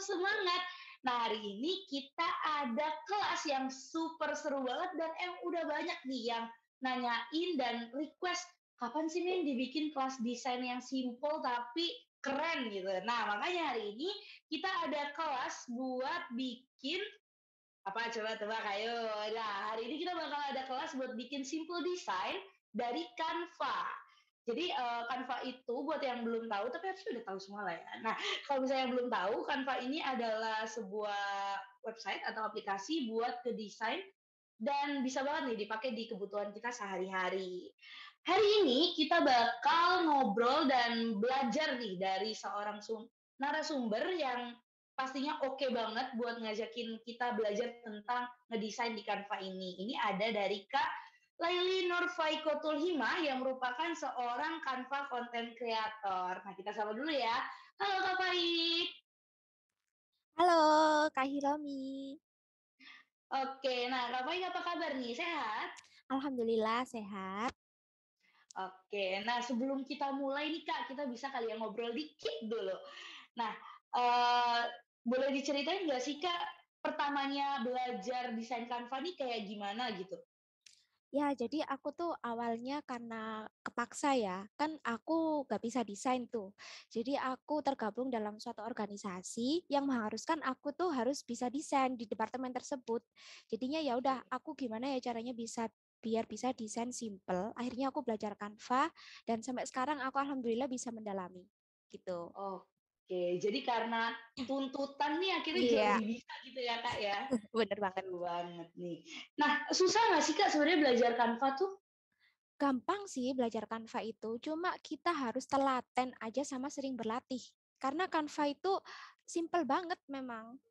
semangat. Nah hari ini kita ada kelas yang super seru banget dan em udah banyak nih yang nanyain dan request kapan sih nih dibikin kelas desain yang simple tapi keren gitu. Nah makanya hari ini kita ada kelas buat bikin apa coba tebak ayo nah hari ini kita bakal ada kelas buat bikin simple design dari Canva jadi uh, Canva itu buat yang belum tahu, tapi harusnya udah tahu semua lah ya. Nah, kalau misalnya yang belum tahu, Canva ini adalah sebuah website atau aplikasi buat ke desain dan bisa banget nih dipakai di kebutuhan kita sehari-hari. Hari ini kita bakal ngobrol dan belajar nih dari seorang narasumber yang pastinya oke okay banget buat ngajakin kita belajar tentang ngedesain di Canva ini. Ini ada dari Kak Laili Nur Faikotul Hima yang merupakan seorang Canva content creator. Nah, kita sama dulu ya. Halo Kak Faik. Halo Kak Hiromi. Oke, nah Kak Faik apa kabar nih? Sehat? Alhamdulillah sehat. Oke, nah sebelum kita mulai nih Kak, kita bisa kalian ya ngobrol dikit dulu. Nah, uh, boleh diceritain nggak sih Kak pertamanya belajar desain Canva nih kayak gimana gitu? Ya, jadi aku tuh awalnya karena kepaksa ya, kan aku gak bisa desain tuh. Jadi aku tergabung dalam suatu organisasi yang mengharuskan aku tuh harus bisa desain di departemen tersebut. Jadinya ya udah, aku gimana ya caranya bisa biar bisa desain simple. Akhirnya aku belajar kanva dan sampai sekarang aku alhamdulillah bisa mendalami gitu. Oke, Oke, jadi karena tuntutan nih akhirnya yeah. jadi bisa gitu ya kak ya. Bener banget. banget nih. Nah susah nggak sih kak sebenarnya belajar kanva tuh? Gampang sih belajar kanva itu, cuma kita harus telaten aja sama sering berlatih. Karena kanva itu simple banget memang.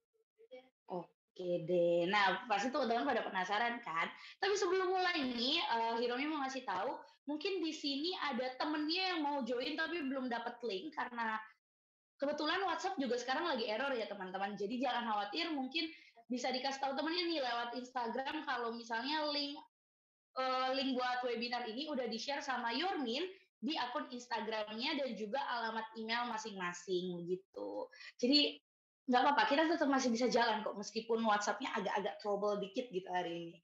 Oke. deh. Nah, pasti tuh teman pada penasaran kan. Tapi sebelum mulai nih, uh, Hiromi mau ngasih tahu, mungkin di sini ada temennya yang mau join tapi belum dapat link karena Kebetulan WhatsApp juga sekarang lagi error ya teman-teman. Jadi jangan khawatir, mungkin bisa dikasih tahu temennya nih lewat Instagram kalau misalnya link uh, link buat webinar ini udah di-share sama Yormin di akun Instagramnya dan juga alamat email masing-masing gitu. Jadi nggak apa-apa, kita tetap masih bisa jalan kok meskipun WhatsAppnya agak-agak trouble dikit gitu hari ini.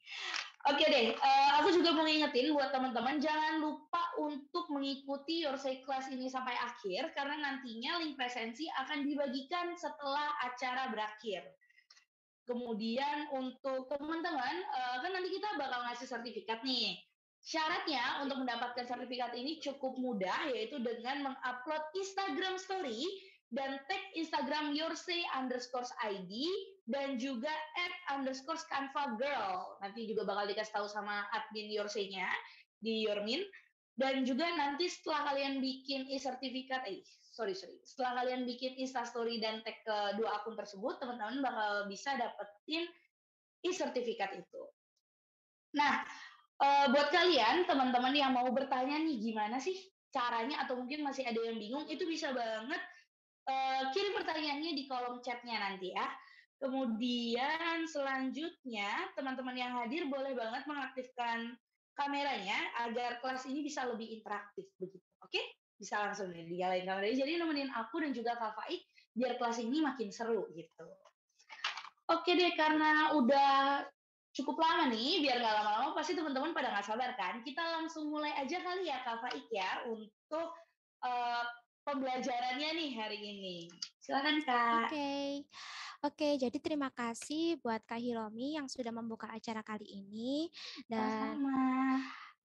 Oke okay deh, uh, aku juga mau ngingetin buat teman-teman jangan lupa untuk mengikuti Your Say Class ini sampai akhir karena nantinya link presensi akan dibagikan setelah acara berakhir. Kemudian untuk teman-teman, uh, kan nanti kita bakal ngasih sertifikat nih. Syaratnya untuk mendapatkan sertifikat ini cukup mudah yaitu dengan mengupload Instagram Story dan tag Instagram Your Say underscore ID dan juga at underscore kanva Girl. Nanti juga bakal dikasih tahu sama admin yorse di Yormin. Dan juga nanti setelah kalian bikin e-sertifikat, eh sorry sorry, setelah kalian bikin instastory dan tag ke dua akun tersebut, teman-teman bakal bisa dapetin e-sertifikat itu. Nah, uh, buat kalian teman-teman yang mau bertanya nih gimana sih caranya atau mungkin masih ada yang bingung, itu bisa banget uh, kirim pertanyaannya di kolom chatnya nanti ya Kemudian selanjutnya teman-teman yang hadir boleh banget mengaktifkan kameranya agar kelas ini bisa lebih interaktif begitu. Oke? Bisa langsung nih dinyalain kameranya. Jadi nemenin aku dan juga Kak Faik biar kelas ini makin seru gitu. Oke deh karena udah cukup lama nih biar nggak lama-lama pasti teman-teman pada nggak sabar kan. Kita langsung mulai aja kali ya Kak Faik ya untuk uh, pembelajarannya nih hari ini. Silakan Kak. Oke. Okay. Oke, jadi terima kasih buat Kak Hiromi yang sudah membuka acara kali ini dan Sama.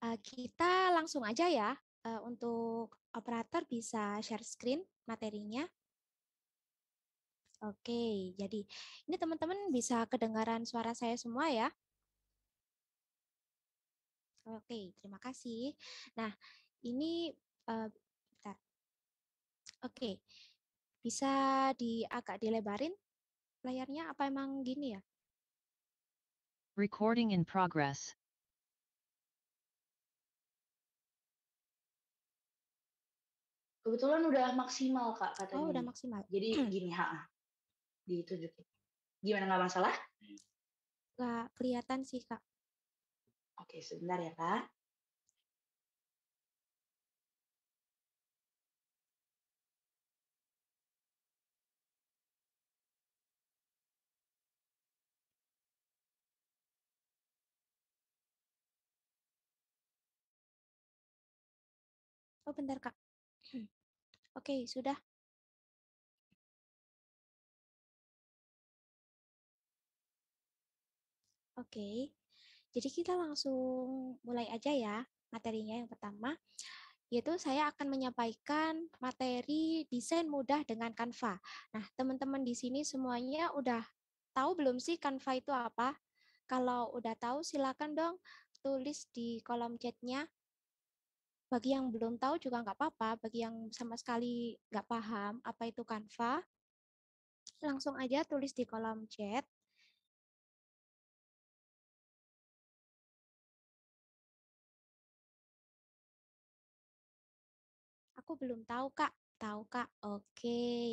Eh, kita langsung aja ya eh, untuk operator bisa share screen materinya. Oke, jadi ini teman-teman bisa kedengaran suara saya semua ya. Oke, terima kasih. Nah, ini uh, Oke, bisa di agak dilebarin layarnya apa emang gini ya? Recording in progress. Kebetulan udah maksimal kak katanya. Oh udah maksimal. Jadi hmm. gini ha, ditunjukin. Gitu. Gimana nggak masalah? Gak kelihatan sih kak. Oke sebentar ya kak. Oh, bentar, Kak. Oke, okay, sudah. Oke, okay. jadi kita langsung mulai aja ya materinya yang pertama, yaitu saya akan menyampaikan materi desain mudah dengan Canva. Nah, teman-teman di sini semuanya udah tahu belum sih Canva itu apa? Kalau udah tahu, silakan dong tulis di kolom chatnya bagi yang belum tahu juga nggak apa-apa, bagi yang sama sekali nggak paham apa itu kanva, langsung aja tulis di kolom chat. Aku belum tahu, Kak tahu kak? Oke. Okay.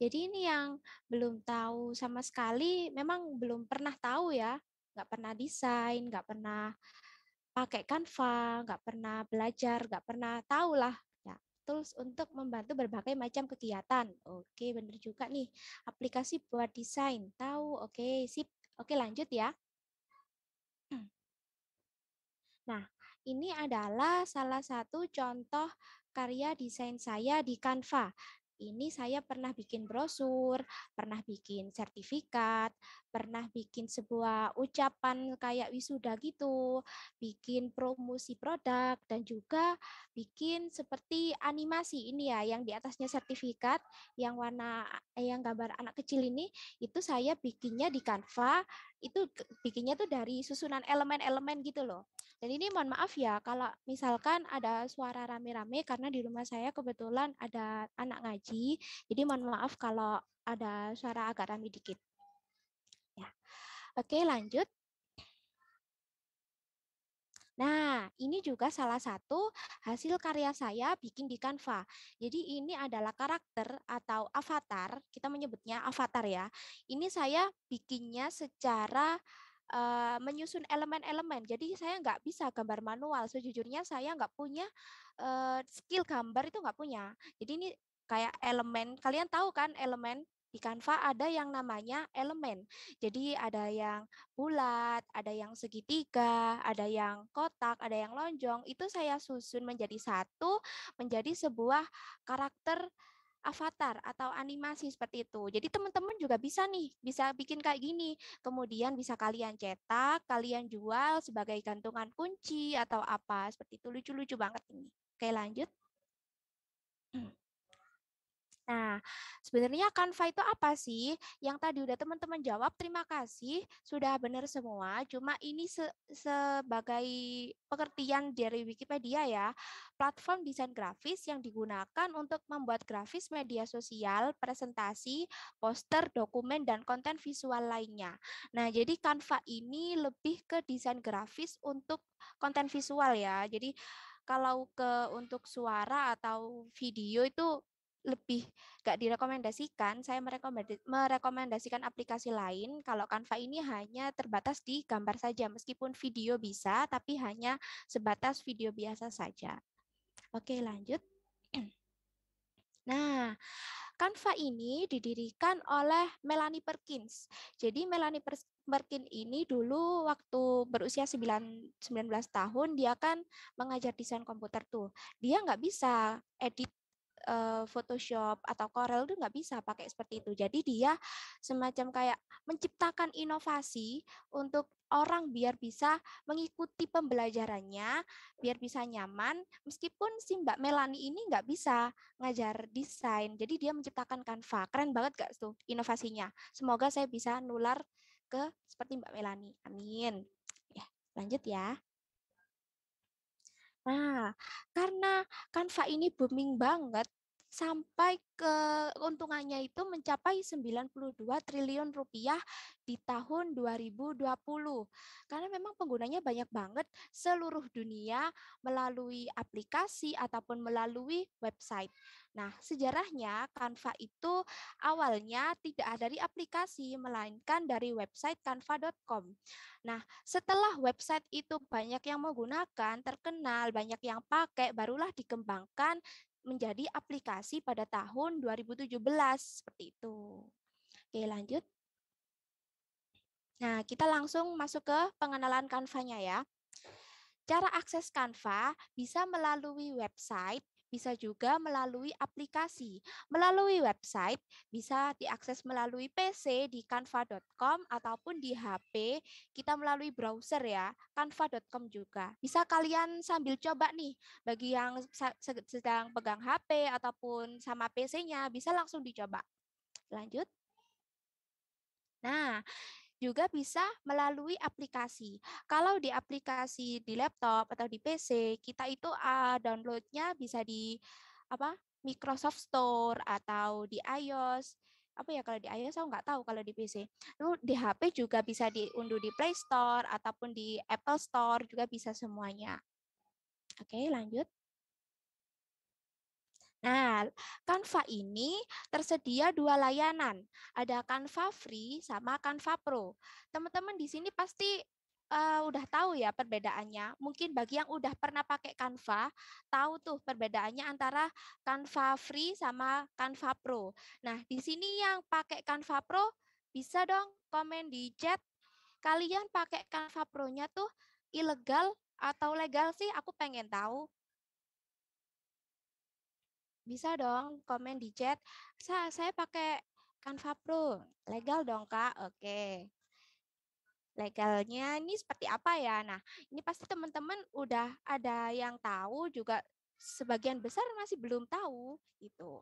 Jadi ini yang belum tahu sama sekali, memang belum pernah tahu ya, nggak pernah desain, nggak pernah pakai Canva, nggak pernah belajar, nggak pernah tahu lah ya, tools untuk membantu berbagai macam kegiatan. Oke, bener juga nih. Aplikasi buat desain, tahu. Oke, sip. Oke, lanjut ya. Hmm. Nah, ini adalah salah satu contoh karya desain saya di Canva. Ini saya pernah bikin brosur, pernah bikin sertifikat, pernah bikin sebuah ucapan kayak wisuda gitu, bikin promosi produk dan juga bikin seperti animasi ini ya yang di atasnya sertifikat yang warna eh, yang gambar anak kecil ini itu saya bikinnya di Canva, itu bikinnya tuh dari susunan elemen-elemen gitu loh. Dan ini mohon maaf ya kalau misalkan ada suara rame-rame karena di rumah saya kebetulan ada anak ngaji. Jadi mohon maaf kalau ada suara agak rame dikit. Oke, lanjut. Nah, ini juga salah satu hasil karya saya bikin di Canva. Jadi ini adalah karakter atau avatar, kita menyebutnya avatar ya. Ini saya bikinnya secara uh, menyusun elemen-elemen. Jadi saya nggak bisa gambar manual. Sejujurnya saya nggak punya uh, skill gambar itu nggak punya. Jadi ini kayak elemen, kalian tahu kan elemen di Canva ada yang namanya elemen. Jadi ada yang bulat, ada yang segitiga, ada yang kotak, ada yang lonjong. Itu saya susun menjadi satu, menjadi sebuah karakter avatar atau animasi seperti itu. Jadi teman-teman juga bisa nih, bisa bikin kayak gini. Kemudian bisa kalian cetak, kalian jual sebagai gantungan kunci atau apa. Seperti itu lucu-lucu banget ini. Oke, lanjut. Hmm. Nah, sebenarnya Canva itu apa sih? Yang tadi udah teman-teman jawab, terima kasih sudah benar semua. Cuma ini se sebagai pengertian dari Wikipedia ya, platform desain grafis yang digunakan untuk membuat grafis media sosial, presentasi, poster, dokumen, dan konten visual lainnya. Nah, jadi Canva ini lebih ke desain grafis untuk konten visual ya. Jadi kalau ke untuk suara atau video itu lebih gak direkomendasikan, saya merekomendasikan aplikasi lain. Kalau Canva ini hanya terbatas di gambar saja, meskipun video bisa, tapi hanya sebatas video biasa saja. Oke, lanjut. Nah, Canva ini didirikan oleh Melanie Perkins. Jadi Melanie Perkins ini dulu waktu berusia 9, 19 tahun, dia kan mengajar desain komputer tuh. Dia nggak bisa edit Eh, Photoshop atau Corel itu nggak bisa pakai seperti itu. Jadi dia semacam kayak menciptakan inovasi untuk orang biar bisa mengikuti pembelajarannya, biar bisa nyaman. Meskipun si Mbak Melani ini nggak bisa ngajar desain, jadi dia menciptakan Canva. Keren banget gak tuh inovasinya. Semoga saya bisa nular ke seperti Mbak Melani. Amin. Ya, lanjut ya. Nah, karena Canva ini booming banget, sampai ke keuntungannya itu mencapai 92 triliun rupiah di tahun 2020. Karena memang penggunanya banyak banget seluruh dunia melalui aplikasi ataupun melalui website. Nah, sejarahnya Canva itu awalnya tidak ada dari aplikasi melainkan dari website canva.com. Nah, setelah website itu banyak yang menggunakan, terkenal, banyak yang pakai, barulah dikembangkan menjadi aplikasi pada tahun 2017 seperti itu. Oke, lanjut. Nah, kita langsung masuk ke pengenalan Canva-nya ya. Cara akses Canva bisa melalui website bisa juga melalui aplikasi. Melalui website bisa diakses melalui PC di canva.com ataupun di HP kita melalui browser ya, canva.com juga. Bisa kalian sambil coba nih bagi yang sedang pegang HP ataupun sama PC-nya bisa langsung dicoba. Lanjut. Nah, juga bisa melalui aplikasi. Kalau di aplikasi di laptop atau di PC, kita itu uh, downloadnya bisa di apa Microsoft Store atau di iOS. Apa ya kalau di iOS saya nggak tahu kalau di PC. Lalu di HP juga bisa diunduh di Play Store ataupun di Apple Store juga bisa semuanya. Oke, lanjut. Nah, Canva ini tersedia dua layanan. Ada Canva Free sama Canva Pro. Teman-teman di sini pasti uh, udah tahu ya perbedaannya. Mungkin bagi yang udah pernah pakai Canva, tahu tuh perbedaannya antara Canva Free sama Canva Pro. Nah, di sini yang pakai Canva Pro bisa dong komen di chat kalian pakai Canva Pro-nya tuh ilegal atau legal sih? Aku pengen tahu bisa dong komen di chat, Sa, saya pakai Canva Pro, legal dong Kak? Oke. Legalnya ini seperti apa ya? Nah, ini pasti teman-teman udah ada yang tahu juga sebagian besar masih belum tahu itu.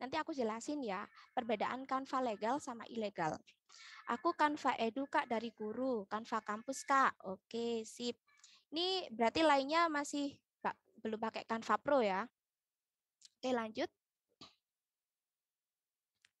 Nanti aku jelasin ya perbedaan Canva legal sama ilegal. Aku Canva Edu Kak dari guru, Canva kampus Kak. Oke, sip. Ini berarti lainnya masih belum pakai Canva Pro ya. Oke, lanjut.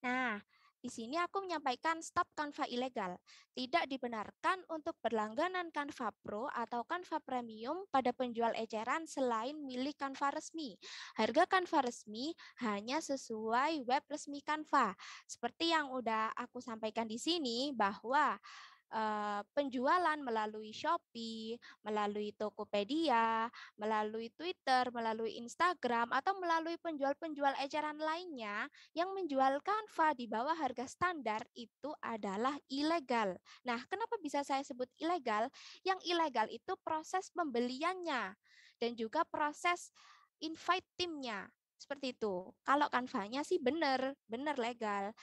Nah, di sini aku menyampaikan stop Canva ilegal. Tidak dibenarkan untuk berlangganan Canva Pro atau Canva Premium pada penjual eceran selain milik Canva resmi. Harga Canva resmi hanya sesuai web resmi Canva. Seperti yang udah aku sampaikan di sini bahwa Eh, penjualan melalui Shopee, melalui Tokopedia, melalui Twitter, melalui Instagram, atau melalui penjual-penjual eceran lainnya yang menjual Canva di bawah harga standar itu adalah ilegal. Nah, kenapa bisa saya sebut ilegal? Yang ilegal itu proses pembeliannya dan juga proses invite timnya seperti itu. Kalau kanvanya sih benar, benar legal.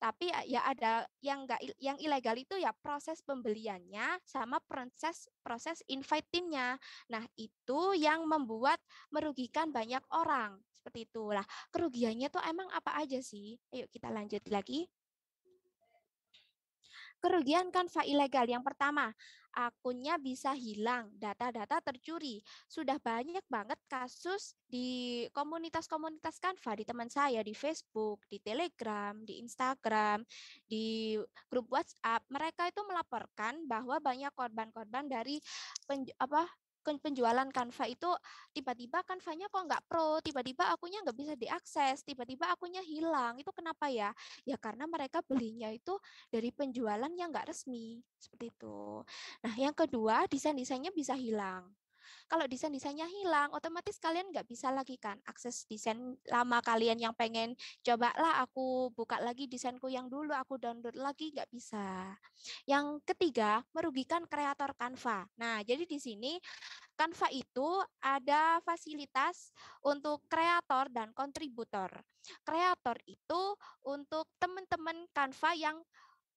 Tapi ya, ya ada yang enggak yang ilegal itu ya proses pembeliannya sama proses proses invitingnya. Nah, itu yang membuat merugikan banyak orang. Seperti itulah. Kerugiannya tuh emang apa aja sih? Ayo kita lanjut lagi kerugian kanva ilegal yang pertama akunnya bisa hilang, data-data tercuri. Sudah banyak banget kasus di komunitas-komunitas Canva, di teman saya, di Facebook, di Telegram, di Instagram, di grup WhatsApp, mereka itu melaporkan bahwa banyak korban-korban dari apa penjualan Canva itu tiba-tiba canva kok nggak pro, tiba-tiba akunya nggak bisa diakses, tiba-tiba akunya hilang. Itu kenapa ya? Ya karena mereka belinya itu dari penjualan yang nggak resmi seperti itu. Nah, yang kedua desain-desainnya bisa hilang. Kalau desain-desainnya hilang, otomatis kalian nggak bisa lagi kan akses desain lama kalian yang pengen cobalah aku buka lagi desainku yang dulu aku download lagi nggak bisa. Yang ketiga, merugikan kreator Canva. Nah, jadi di sini Canva itu ada fasilitas untuk kreator dan kontributor. Kreator itu untuk teman-teman Canva yang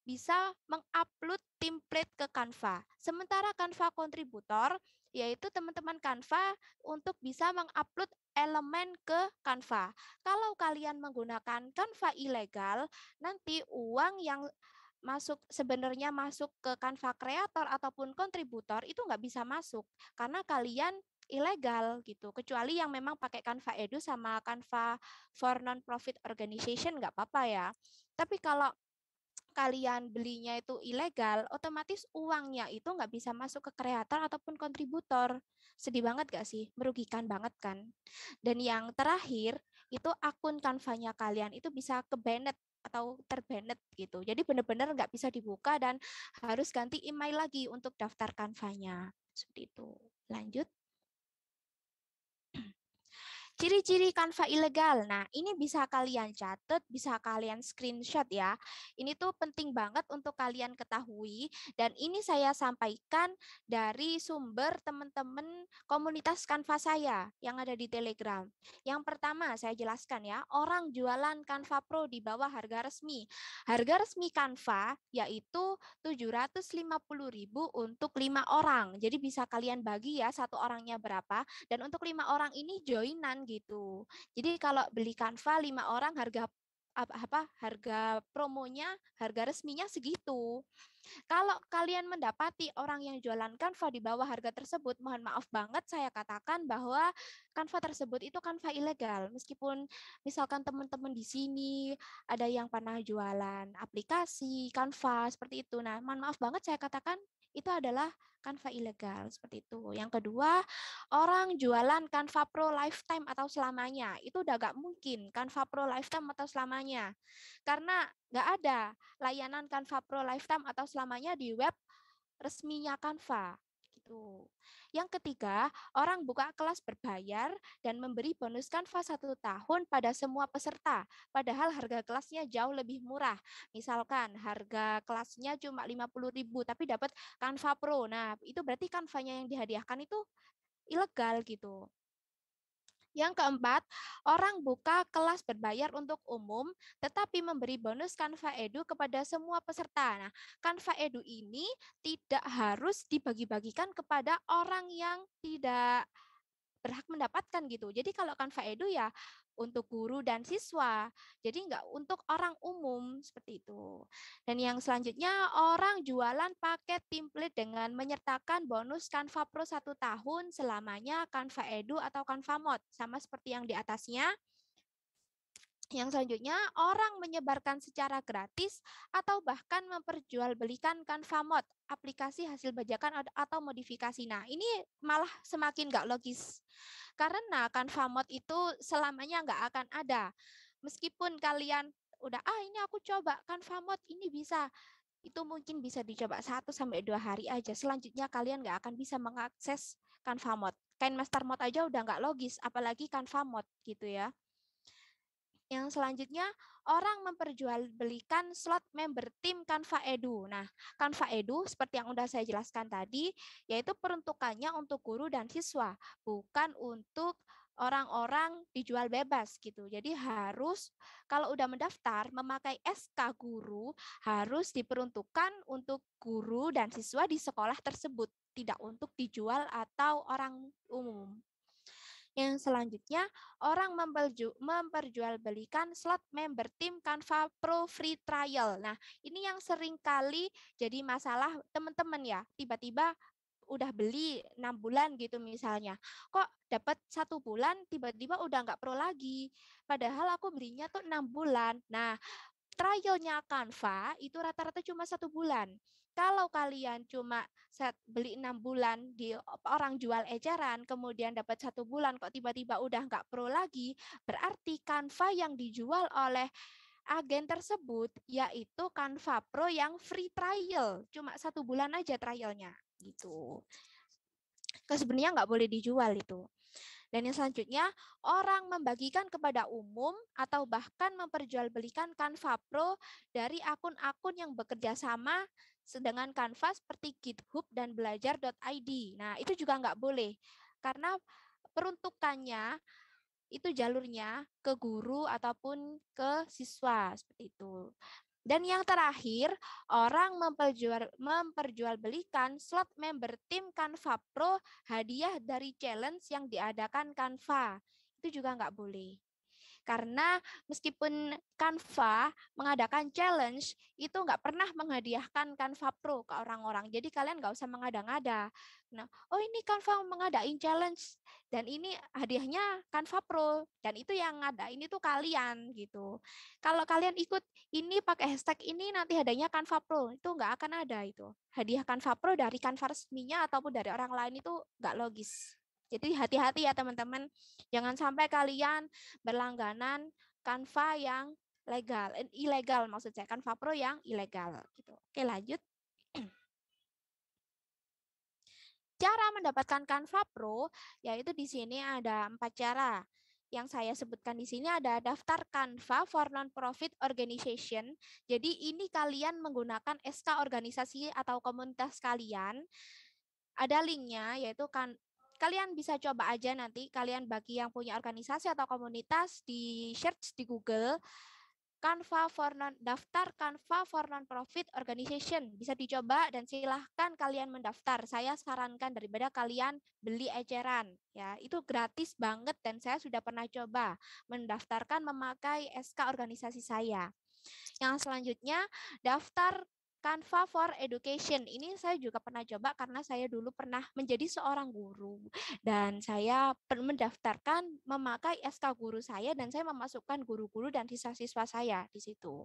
bisa mengupload template ke Canva. Sementara Canva kontributor yaitu teman-teman Canva untuk bisa mengupload elemen ke Canva. Kalau kalian menggunakan Canva ilegal, nanti uang yang masuk sebenarnya masuk ke Canva Creator ataupun kontributor itu nggak bisa masuk karena kalian ilegal gitu. Kecuali yang memang pakai Canva Edu sama Canva for non-profit organization nggak apa-apa ya. Tapi kalau kalian belinya itu ilegal, otomatis uangnya itu nggak bisa masuk ke kreator ataupun kontributor. Sedih banget gak sih? Merugikan banget kan? Dan yang terakhir, itu akun kanvanya kalian itu bisa ke -banet atau terbanet gitu. Jadi benar-benar nggak bisa dibuka dan harus ganti email lagi untuk daftar kanvanya. Seperti itu. Lanjut. Ciri-ciri kanva ilegal. Nah, ini bisa kalian catat, bisa kalian screenshot ya. Ini tuh penting banget untuk kalian ketahui dan ini saya sampaikan dari sumber teman-teman komunitas kanva saya yang ada di Telegram. Yang pertama saya jelaskan ya, orang jualan kanva Pro di bawah harga resmi. Harga resmi kanva yaitu 750.000 untuk lima orang. Jadi bisa kalian bagi ya satu orangnya berapa dan untuk lima orang ini joinan gitu. Jadi kalau beli Canva lima orang harga apa, apa harga promonya, harga resminya segitu. Kalau kalian mendapati orang yang jualan Canva di bawah harga tersebut, mohon maaf banget saya katakan bahwa Canva tersebut itu Canva ilegal. Meskipun misalkan teman-teman di sini ada yang pernah jualan aplikasi Canva seperti itu. Nah, mohon maaf banget saya katakan itu adalah kanva ilegal seperti itu. Yang kedua, orang jualan kanva pro lifetime atau selamanya itu udah gak mungkin kanva pro lifetime atau selamanya karena nggak ada layanan kanva pro lifetime atau selamanya di web resminya kanva gitu. Yang ketiga, orang buka kelas berbayar dan memberi bonus kanva satu tahun pada semua peserta, padahal harga kelasnya jauh lebih murah. Misalkan harga kelasnya cuma 50.000 tapi dapat kanva pro. Nah, itu berarti kanvanya yang dihadiahkan itu ilegal gitu. Yang keempat, orang buka kelas berbayar untuk umum, tetapi memberi bonus Canva Edu kepada semua peserta. Nah, Canva Edu ini tidak harus dibagi-bagikan kepada orang yang tidak berhak mendapatkan gitu. Jadi kalau Kanva Edu ya untuk guru dan siswa. Jadi enggak untuk orang umum seperti itu. Dan yang selanjutnya orang jualan paket template dengan menyertakan bonus Canva Pro satu tahun selamanya Canva Edu atau Canva Mod sama seperti yang di atasnya yang selanjutnya, orang menyebarkan secara gratis atau bahkan memperjualbelikan Mod, aplikasi hasil bajakan atau modifikasi. Nah, ini malah semakin nggak logis. Karena Mod itu selamanya nggak akan ada. Meskipun kalian udah, ah ini aku coba Mod, ini bisa itu mungkin bisa dicoba satu sampai dua hari aja. Selanjutnya kalian nggak akan bisa mengakses Canva Mod. Kain Master Mode aja udah nggak logis, apalagi Canva Mod gitu ya. Yang selanjutnya, orang memperjualbelikan slot member tim Canva Edu. Nah, Canva Edu seperti yang sudah saya jelaskan tadi, yaitu peruntukannya untuk guru dan siswa, bukan untuk orang-orang dijual bebas gitu. Jadi harus kalau udah mendaftar memakai SK guru harus diperuntukkan untuk guru dan siswa di sekolah tersebut, tidak untuk dijual atau orang umum. Yang selanjutnya, orang memperjualbelikan slot member tim Canva Pro Free Trial. Nah, ini yang sering kali jadi masalah teman-teman ya. Tiba-tiba udah beli enam bulan gitu misalnya kok dapat satu bulan tiba-tiba udah nggak pro lagi padahal aku belinya tuh enam bulan nah trialnya Canva itu rata-rata cuma satu bulan kalau kalian cuma set beli enam bulan di orang jual eceran, kemudian dapat satu bulan kok tiba-tiba udah nggak pro lagi, berarti kanva yang dijual oleh agen tersebut yaitu kanva Pro yang free trial, cuma satu bulan aja trialnya gitu. Sebenarnya nggak boleh dijual itu. Dan yang selanjutnya, orang membagikan kepada umum atau bahkan memperjualbelikan Canva Pro dari akun-akun yang bekerja sama Sedangkan kanvas seperti GitHub dan belajar.id. Nah, itu juga nggak boleh. Karena peruntukannya itu jalurnya ke guru ataupun ke siswa seperti itu. Dan yang terakhir, orang memperjual, memperjualbelikan slot member tim Canva Pro hadiah dari challenge yang diadakan Canva. Itu juga nggak boleh. Karena meskipun Canva mengadakan challenge, itu nggak pernah menghadiahkan Canva Pro ke orang-orang. Jadi kalian nggak usah mengada-ngada. Nah, oh ini Canva mengadain challenge, dan ini hadiahnya Canva Pro, dan itu yang ngada ini tuh kalian gitu. Kalau kalian ikut ini pakai hashtag ini, nanti hadiahnya Canva Pro, itu nggak akan ada itu. Hadiah Canva Pro dari Canva resminya ataupun dari orang lain itu nggak logis. Jadi hati-hati ya teman-teman, jangan sampai kalian berlangganan Canva yang legal, eh, ilegal maksud saya Canva Pro yang ilegal gitu. Oke, lanjut. Cara mendapatkan Canva Pro yaitu di sini ada empat cara. Yang saya sebutkan di sini ada daftar Canva for non-profit organization. Jadi ini kalian menggunakan SK organisasi atau komunitas kalian. Ada linknya yaitu kan kalian bisa coba aja nanti kalian bagi yang punya organisasi atau komunitas di search di Google Canva for non daftar Canva for non profit organization bisa dicoba dan silahkan kalian mendaftar. Saya sarankan daripada kalian beli eceran ya itu gratis banget dan saya sudah pernah coba mendaftarkan memakai SK organisasi saya. Yang selanjutnya daftar Canva for Education. Ini saya juga pernah coba karena saya dulu pernah menjadi seorang guru dan saya mendaftarkan memakai SK guru saya dan saya memasukkan guru-guru dan siswa-siswa saya di situ.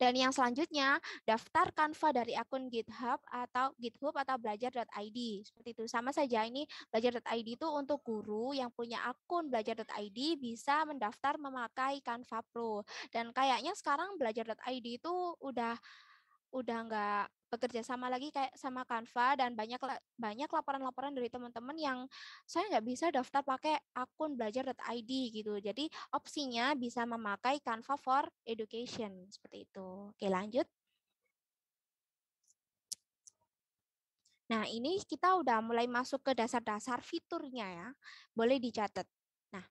Dan yang selanjutnya, daftar Canva dari akun GitHub atau GitHub atau belajar.id. Seperti itu. Sama saja ini belajar.id itu untuk guru yang punya akun belajar.id bisa mendaftar memakai kanva Pro. Dan kayaknya sekarang belajar.id itu udah udah nggak bekerja sama lagi kayak sama Canva dan banyak banyak laporan-laporan dari teman-teman yang saya nggak bisa daftar pakai akun belajar.id gitu. Jadi opsinya bisa memakai Canva for Education seperti itu. Oke, lanjut. Nah, ini kita udah mulai masuk ke dasar-dasar fiturnya ya. Boleh dicatat. Nah,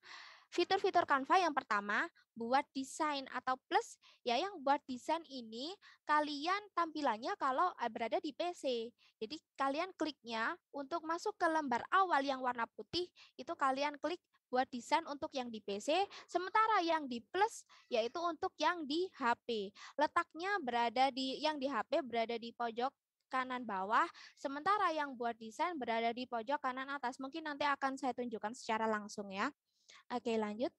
Fitur-fitur Canva yang pertama, buat desain atau plus, ya yang buat desain ini kalian tampilannya kalau eh, berada di PC. Jadi kalian kliknya untuk masuk ke lembar awal yang warna putih, itu kalian klik buat desain untuk yang di PC, sementara yang di plus yaitu untuk yang di HP. Letaknya berada di yang di HP berada di pojok kanan bawah, sementara yang buat desain berada di pojok kanan atas. Mungkin nanti akan saya tunjukkan secara langsung ya. Oke, lanjut.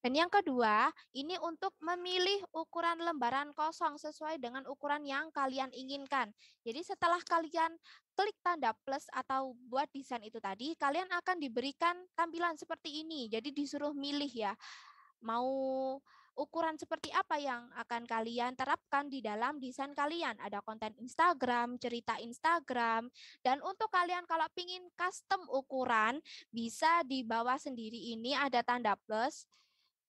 Dan yang kedua, ini untuk memilih ukuran lembaran kosong sesuai dengan ukuran yang kalian inginkan. Jadi setelah kalian klik tanda plus atau buat desain itu tadi, kalian akan diberikan tampilan seperti ini. Jadi disuruh milih ya, mau ukuran seperti apa yang akan kalian terapkan di dalam desain kalian. Ada konten Instagram, cerita Instagram, dan untuk kalian kalau ingin custom ukuran, bisa di bawah sendiri ini ada tanda plus.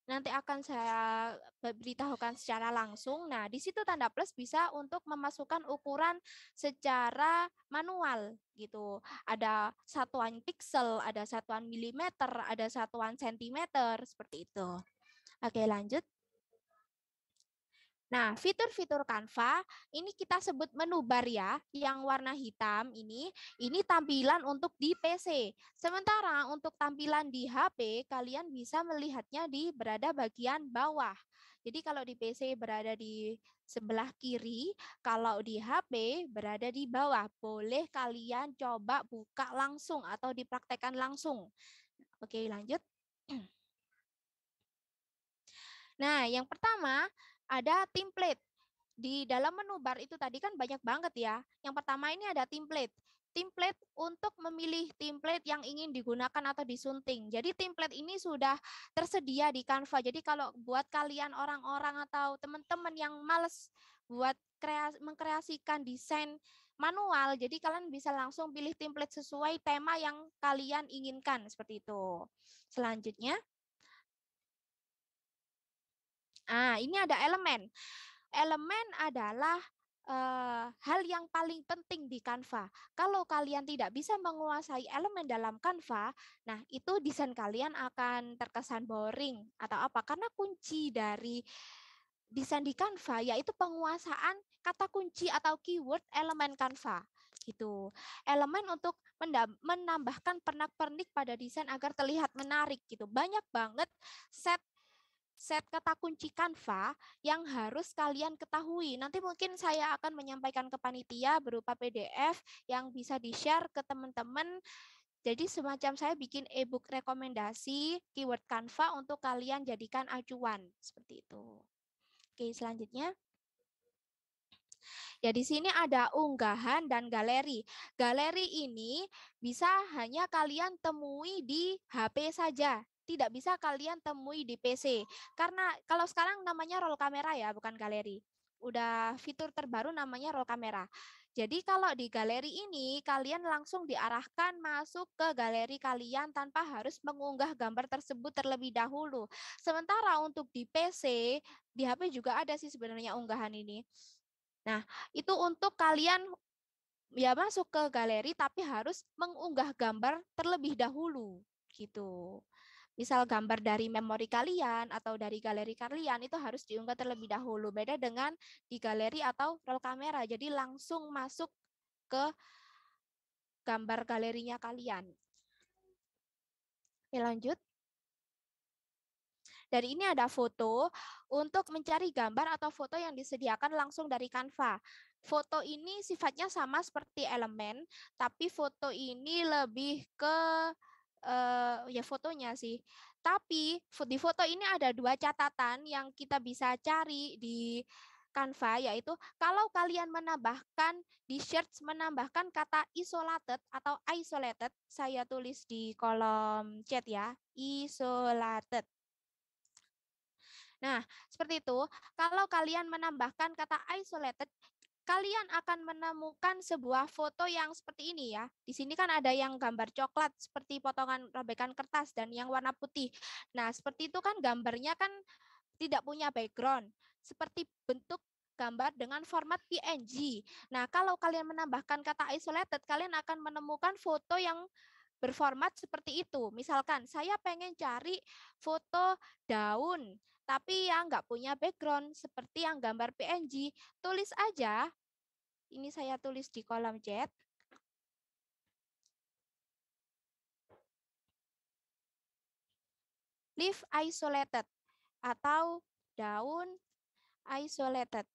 Nanti akan saya beritahukan secara langsung. Nah, di situ tanda plus bisa untuk memasukkan ukuran secara manual gitu. Ada satuan piksel, ada satuan milimeter, ada satuan sentimeter, seperti itu. Oke, lanjut. Nah, fitur-fitur Canva ini kita sebut menu bar ya, yang warna hitam ini, ini tampilan untuk di PC. Sementara untuk tampilan di HP, kalian bisa melihatnya di berada bagian bawah. Jadi kalau di PC berada di sebelah kiri, kalau di HP berada di bawah. Boleh kalian coba buka langsung atau dipraktekkan langsung. Oke, lanjut. Nah, yang pertama, ada template. Di dalam menu bar itu tadi kan banyak banget ya. Yang pertama ini ada template. Template untuk memilih template yang ingin digunakan atau disunting. Jadi template ini sudah tersedia di Canva. Jadi kalau buat kalian orang-orang atau teman-teman yang males buat kreasi, mengkreasikan desain manual, jadi kalian bisa langsung pilih template sesuai tema yang kalian inginkan seperti itu. Selanjutnya, nah ini ada elemen. Elemen adalah eh, hal yang paling penting di Canva. Kalau kalian tidak bisa menguasai elemen dalam Canva, nah itu desain kalian akan terkesan boring atau apa? Karena kunci dari desain di Canva yaitu penguasaan kata kunci atau keyword elemen Canva gitu. Elemen untuk menambahkan pernak-pernik pada desain agar terlihat menarik gitu. Banyak banget set set kata kunci Canva yang harus kalian ketahui. Nanti mungkin saya akan menyampaikan ke panitia berupa PDF yang bisa di-share ke teman-teman. Jadi semacam saya bikin e-book rekomendasi keyword kanva untuk kalian jadikan acuan seperti itu. Oke, selanjutnya. Ya, di sini ada unggahan dan galeri. Galeri ini bisa hanya kalian temui di HP saja tidak bisa kalian temui di PC. Karena kalau sekarang namanya roll kamera ya, bukan galeri. Udah fitur terbaru namanya roll kamera. Jadi kalau di galeri ini kalian langsung diarahkan masuk ke galeri kalian tanpa harus mengunggah gambar tersebut terlebih dahulu. Sementara untuk di PC, di HP juga ada sih sebenarnya unggahan ini. Nah, itu untuk kalian ya masuk ke galeri tapi harus mengunggah gambar terlebih dahulu gitu misal gambar dari memori kalian atau dari galeri kalian itu harus diunggah terlebih dahulu. Beda dengan di galeri atau roll kamera. Jadi langsung masuk ke gambar galerinya kalian. Oke, lanjut. dari ini ada foto untuk mencari gambar atau foto yang disediakan langsung dari Canva. Foto ini sifatnya sama seperti elemen, tapi foto ini lebih ke uh, ya fotonya sih. Tapi di foto ini ada dua catatan yang kita bisa cari di Canva yaitu kalau kalian menambahkan di search menambahkan kata isolated atau isolated, saya tulis di kolom chat ya, isolated. Nah, seperti itu. Kalau kalian menambahkan kata isolated, kalian akan menemukan sebuah foto yang seperti ini ya. Di sini kan ada yang gambar coklat seperti potongan robekan kertas dan yang warna putih. Nah, seperti itu kan gambarnya kan tidak punya background. Seperti bentuk gambar dengan format PNG. Nah, kalau kalian menambahkan kata isolated, kalian akan menemukan foto yang berformat seperti itu. Misalkan saya pengen cari foto daun, tapi yang nggak punya background seperti yang gambar PNG, tulis aja ini saya tulis di kolom chat. Leaf isolated atau daun isolated.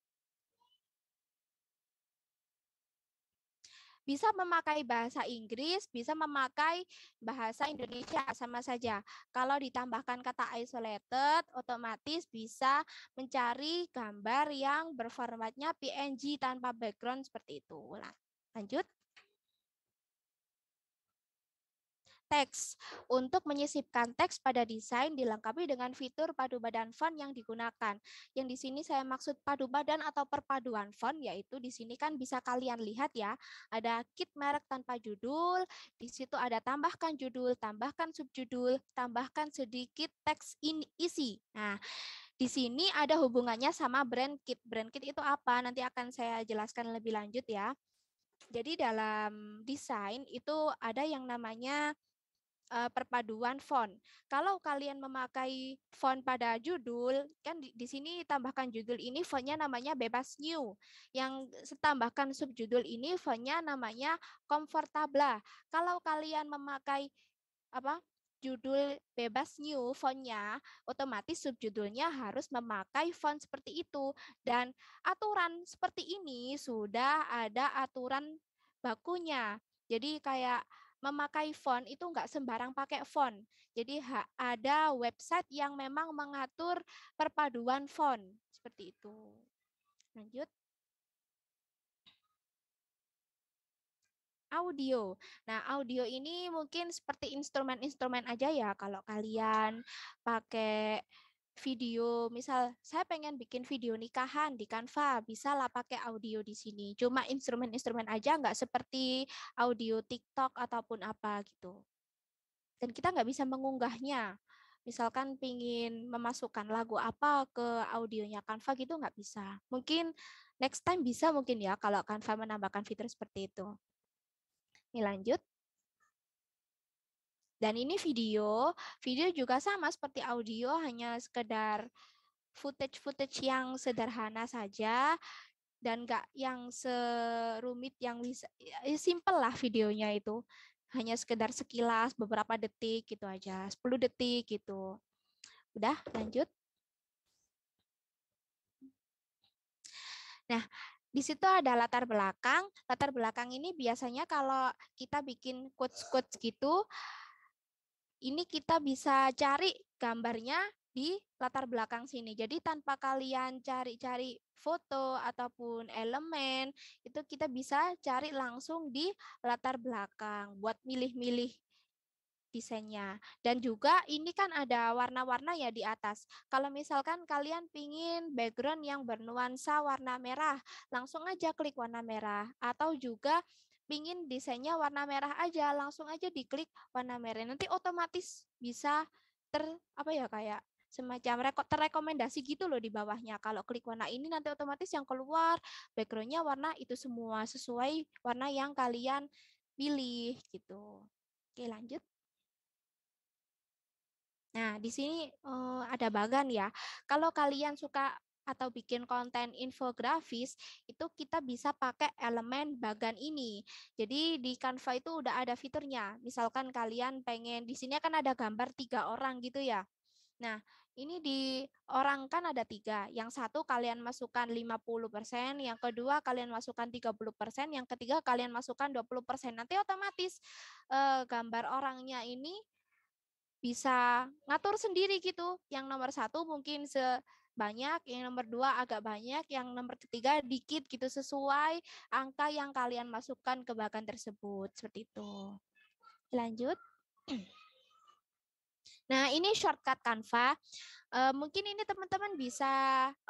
bisa memakai bahasa Inggris, bisa memakai bahasa Indonesia sama saja. Kalau ditambahkan kata isolated, otomatis bisa mencari gambar yang berformatnya PNG tanpa background seperti itu. Nah, lanjut. teks. Untuk menyisipkan teks pada desain dilengkapi dengan fitur padu badan font yang digunakan. Yang di sini saya maksud padu badan atau perpaduan font, yaitu di sini kan bisa kalian lihat ya, ada kit merek tanpa judul, di situ ada tambahkan judul, tambahkan subjudul, tambahkan sedikit teks in isi. Nah, di sini ada hubungannya sama brand kit. Brand kit itu apa? Nanti akan saya jelaskan lebih lanjut ya. Jadi dalam desain itu ada yang namanya uh, perpaduan font. Kalau kalian memakai font pada judul, kan di, di sini tambahkan judul ini fontnya namanya bebas new. Yang setambahkan subjudul ini fontnya namanya comfortable. Kalau kalian memakai apa judul bebas new fontnya, otomatis subjudulnya harus memakai font seperti itu. Dan aturan seperti ini sudah ada aturan bakunya. Jadi kayak memakai font itu nggak sembarang pakai font. Jadi ada website yang memang mengatur perpaduan font seperti itu. Lanjut. audio. Nah, audio ini mungkin seperti instrumen-instrumen aja ya kalau kalian pakai video misal saya pengen bikin video nikahan di Canva bisa lah pakai audio di sini cuma instrumen-instrumen aja nggak seperti audio TikTok ataupun apa gitu dan kita nggak bisa mengunggahnya misalkan pingin memasukkan lagu apa ke audionya Canva gitu nggak bisa mungkin next time bisa mungkin ya kalau Canva menambahkan fitur seperti itu ini lanjut dan ini video, video juga sama seperti audio hanya sekedar footage-footage yang sederhana saja dan nggak yang serumit yang bisa ya, simple lah videonya itu hanya sekedar sekilas beberapa detik gitu aja 10 detik gitu udah lanjut nah di situ ada latar belakang latar belakang ini biasanya kalau kita bikin quotes quotes gitu ini kita bisa cari gambarnya di latar belakang sini. Jadi tanpa kalian cari-cari foto ataupun elemen, itu kita bisa cari langsung di latar belakang buat milih-milih desainnya. Dan juga ini kan ada warna-warna ya di atas. Kalau misalkan kalian pingin background yang bernuansa warna merah, langsung aja klik warna merah. Atau juga pingin desainnya warna merah aja, langsung aja diklik warna merah. Nanti otomatis bisa ter apa ya kayak semacam rekod terrekomendasi gitu loh di bawahnya. Kalau klik warna ini nanti otomatis yang keluar backgroundnya warna itu semua sesuai warna yang kalian pilih gitu. Oke lanjut. Nah, di sini uh, ada bagan ya. Kalau kalian suka atau bikin konten infografis itu kita bisa pakai elemen bagan ini. Jadi di Canva itu udah ada fiturnya. Misalkan kalian pengen di sini kan ada gambar tiga orang gitu ya. Nah, ini di orang kan ada tiga. Yang satu kalian masukkan 50%, yang kedua kalian masukkan 30%, yang ketiga kalian masukkan 20%. Nanti otomatis eh, gambar orangnya ini bisa ngatur sendiri gitu. Yang nomor satu mungkin se banyak, yang nomor dua agak banyak, yang nomor ketiga dikit gitu sesuai angka yang kalian masukkan ke bahkan tersebut seperti itu. Lanjut. Nah, ini shortcut Canva. Uh, mungkin ini teman-teman bisa,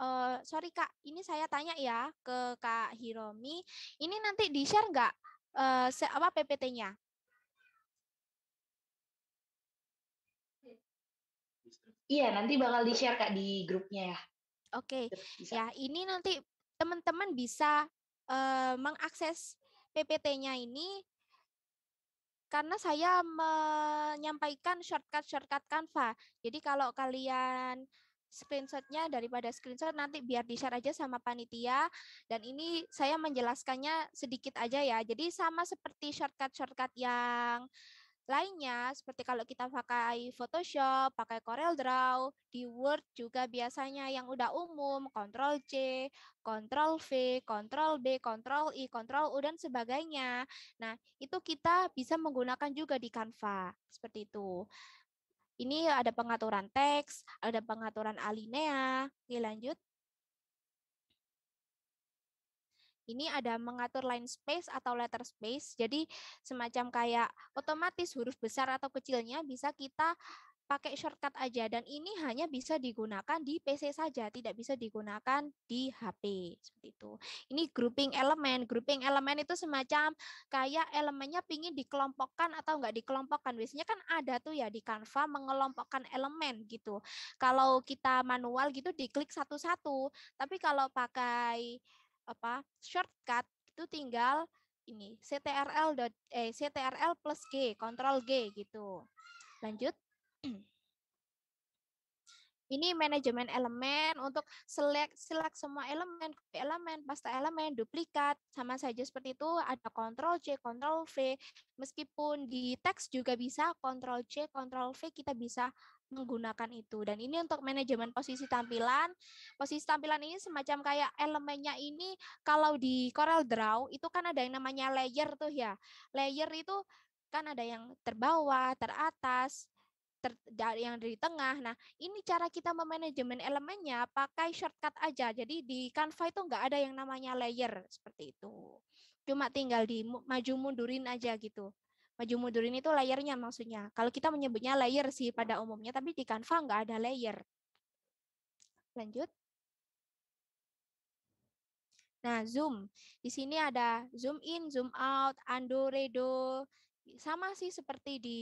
uh, sorry Kak, ini saya tanya ya ke Kak Hiromi, ini nanti di-share nggak uh, apa PPT-nya? Iya, nanti bakal di-share Kak di grupnya ya. Oke. Okay. Ya, ini nanti teman-teman bisa uh, mengakses PPT-nya ini karena saya menyampaikan shortcut-shortcut Canva. Jadi kalau kalian screenshotnya daripada screenshot nanti biar di-share aja sama panitia dan ini saya menjelaskannya sedikit aja ya jadi sama seperti shortcut-shortcut yang lainnya seperti kalau kita pakai Photoshop, pakai Corel Draw, di Word juga biasanya yang udah umum, Ctrl C, Ctrl V, Ctrl B, Ctrl I, Ctrl U dan sebagainya. Nah, itu kita bisa menggunakan juga di Canva, seperti itu. Ini ada pengaturan teks, ada pengaturan alinea. Oke, lanjut. ini ada mengatur line space atau letter space. Jadi semacam kayak otomatis huruf besar atau kecilnya bisa kita pakai shortcut aja dan ini hanya bisa digunakan di PC saja, tidak bisa digunakan di HP seperti itu. Ini grouping elemen. Grouping elemen itu semacam kayak elemennya pingin dikelompokkan atau enggak dikelompokkan. Biasanya kan ada tuh ya di Canva mengelompokkan elemen gitu. Kalau kita manual gitu diklik satu-satu, tapi kalau pakai apa shortcut itu tinggal ini ctrl dot eh ctrl plus g kontrol g gitu lanjut ini manajemen elemen untuk select select semua elemen, copy elemen, pasta elemen, duplikat, sama saja seperti itu ada kontrol C, kontrol V. Meskipun di teks juga bisa kontrol C, kontrol V kita bisa menggunakan itu dan ini untuk manajemen posisi tampilan posisi tampilan ini semacam kayak elemennya ini kalau di Corel Draw itu kan ada yang namanya layer tuh ya layer itu kan ada yang terbawah teratas ter, yang di tengah. Nah, ini cara kita memanajemen elemennya pakai shortcut aja. Jadi di Canva itu nggak ada yang namanya layer seperti itu. Cuma tinggal di maju mundurin aja gitu maju mundur ini tuh layernya maksudnya. Kalau kita menyebutnya layer sih pada umumnya, tapi di Canva nggak ada layer. Lanjut. Nah, zoom. Di sini ada zoom in, zoom out, undo, redo. Sama sih seperti di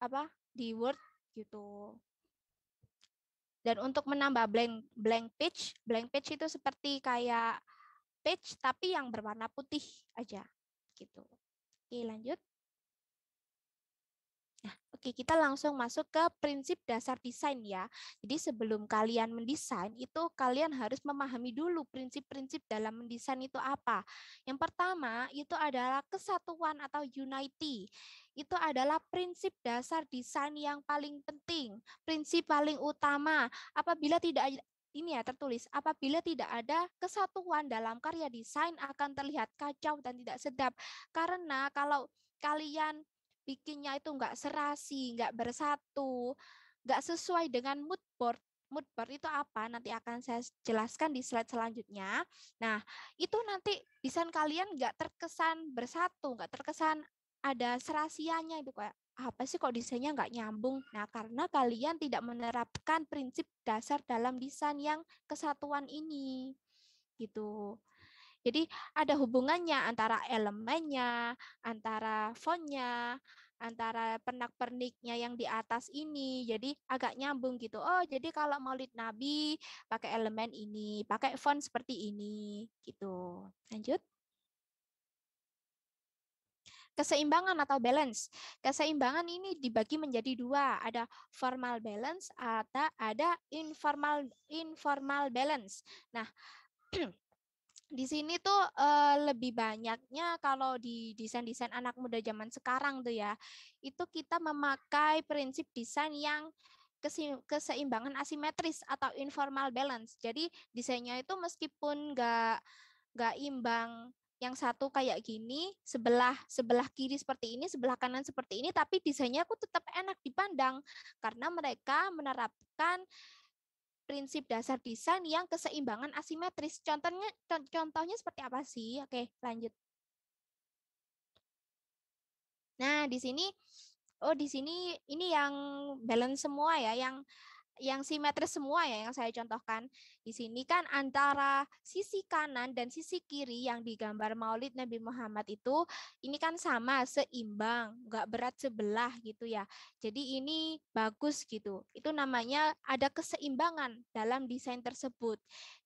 apa? di Word gitu. Dan untuk menambah blank blank page, blank page itu seperti kayak page tapi yang berwarna putih aja gitu. Oke, lanjut. Nah, oke, kita langsung masuk ke prinsip dasar desain ya. Jadi sebelum kalian mendesain itu kalian harus memahami dulu prinsip-prinsip dalam mendesain itu apa. Yang pertama itu adalah kesatuan atau unity. Itu adalah prinsip dasar desain yang paling penting, prinsip paling utama. Apabila tidak ini ya tertulis, apabila tidak ada kesatuan dalam karya desain akan terlihat kacau dan tidak sedap. Karena kalau kalian bikinnya itu nggak serasi, nggak bersatu, nggak sesuai dengan mood board. Mood board itu apa? Nanti akan saya jelaskan di slide selanjutnya. Nah, itu nanti desain kalian nggak terkesan bersatu, nggak terkesan ada serasianya itu kayak apa sih kok desainnya nggak nyambung? Nah, karena kalian tidak menerapkan prinsip dasar dalam desain yang kesatuan ini. Gitu. Jadi ada hubungannya antara elemennya, antara fontnya, antara pernak-perniknya yang di atas ini. Jadi agak nyambung gitu. Oh, jadi kalau Maulid Nabi pakai elemen ini, pakai font seperti ini gitu. Lanjut keseimbangan atau balance. Keseimbangan ini dibagi menjadi dua, ada formal balance atau ada informal informal balance. Nah, di sini tuh uh, lebih banyaknya kalau di desain-desain anak muda zaman sekarang tuh ya, itu kita memakai prinsip desain yang keseimbangan asimetris atau informal balance. Jadi desainnya itu meskipun nggak nggak imbang yang satu kayak gini, sebelah sebelah kiri seperti ini, sebelah kanan seperti ini, tapi desainnya aku tetap enak dipandang karena mereka menerapkan prinsip dasar desain yang keseimbangan asimetris. Contohnya contohnya seperti apa sih? Oke, lanjut. Nah, di sini oh di sini ini yang balance semua ya, yang yang simetris semua ya yang saya contohkan di sini kan antara sisi kanan dan sisi kiri yang digambar Maulid Nabi Muhammad itu ini kan sama seimbang nggak berat sebelah gitu ya jadi ini bagus gitu itu namanya ada keseimbangan dalam desain tersebut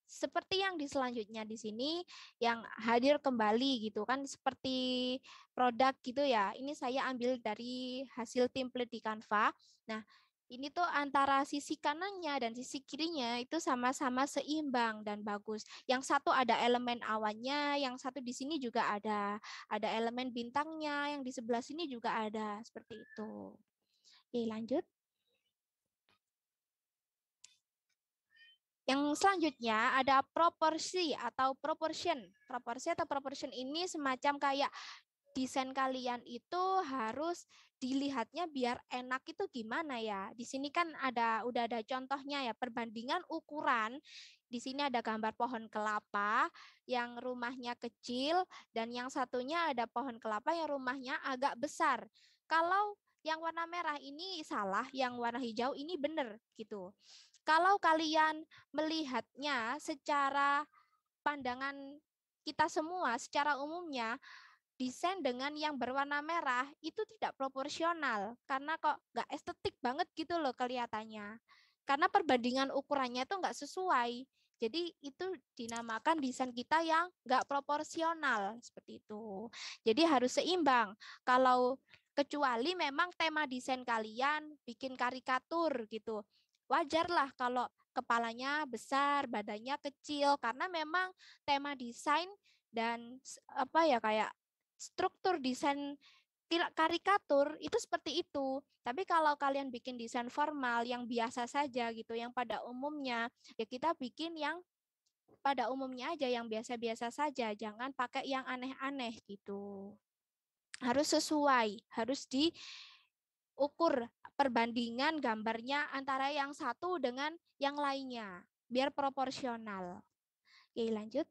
seperti yang di selanjutnya di sini yang hadir kembali gitu kan seperti produk gitu ya ini saya ambil dari hasil template di Canva nah ini tuh antara sisi kanannya dan sisi kirinya itu sama-sama seimbang dan bagus. Yang satu ada elemen awannya, yang satu di sini juga ada ada elemen bintangnya, yang di sebelah sini juga ada seperti itu. Oke, lanjut. Yang selanjutnya ada proporsi atau proportion. Proporsi atau proportion ini semacam kayak desain kalian itu harus dilihatnya biar enak itu gimana ya. Di sini kan ada udah ada contohnya ya perbandingan ukuran. Di sini ada gambar pohon kelapa yang rumahnya kecil dan yang satunya ada pohon kelapa yang rumahnya agak besar. Kalau yang warna merah ini salah, yang warna hijau ini benar gitu. Kalau kalian melihatnya secara pandangan kita semua secara umumnya desain dengan yang berwarna merah itu tidak proporsional karena kok nggak estetik banget gitu loh kelihatannya karena perbandingan ukurannya itu nggak sesuai. Jadi itu dinamakan desain kita yang nggak proporsional seperti itu. Jadi harus seimbang. Kalau kecuali memang tema desain kalian bikin karikatur gitu. Wajarlah kalau kepalanya besar, badannya kecil karena memang tema desain dan apa ya kayak struktur desain karikatur itu seperti itu. Tapi kalau kalian bikin desain formal yang biasa saja gitu, yang pada umumnya ya kita bikin yang pada umumnya aja yang biasa-biasa saja, jangan pakai yang aneh-aneh gitu. Harus sesuai, harus di ukur perbandingan gambarnya antara yang satu dengan yang lainnya biar proporsional. Oke, lanjut.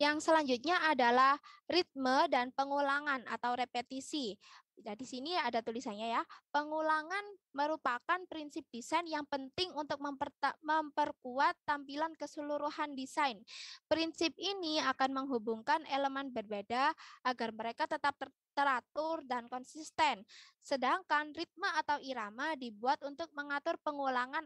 Yang selanjutnya adalah ritme dan pengulangan atau repetisi. Nah, di sini ada tulisannya ya. Pengulangan merupakan prinsip desain yang penting untuk memperkuat tampilan keseluruhan desain. Prinsip ini akan menghubungkan elemen berbeda agar mereka tetap ter teratur, dan konsisten. Sedangkan ritme atau irama dibuat untuk mengatur pengulangan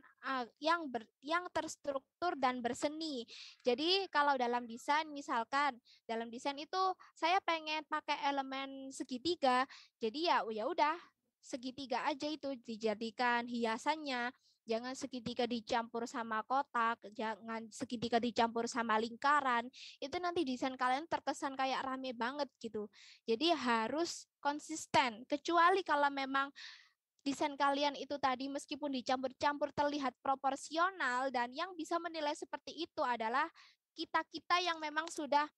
yang ber, yang terstruktur dan berseni. Jadi kalau dalam desain misalkan dalam desain itu saya pengen pakai elemen segitiga, jadi ya ya udah segitiga aja itu dijadikan hiasannya jangan segitiga dicampur sama kotak, jangan segitiga dicampur sama lingkaran. Itu nanti desain kalian terkesan kayak rame banget gitu. Jadi harus konsisten. Kecuali kalau memang desain kalian itu tadi meskipun dicampur-campur terlihat proporsional dan yang bisa menilai seperti itu adalah kita-kita yang memang sudah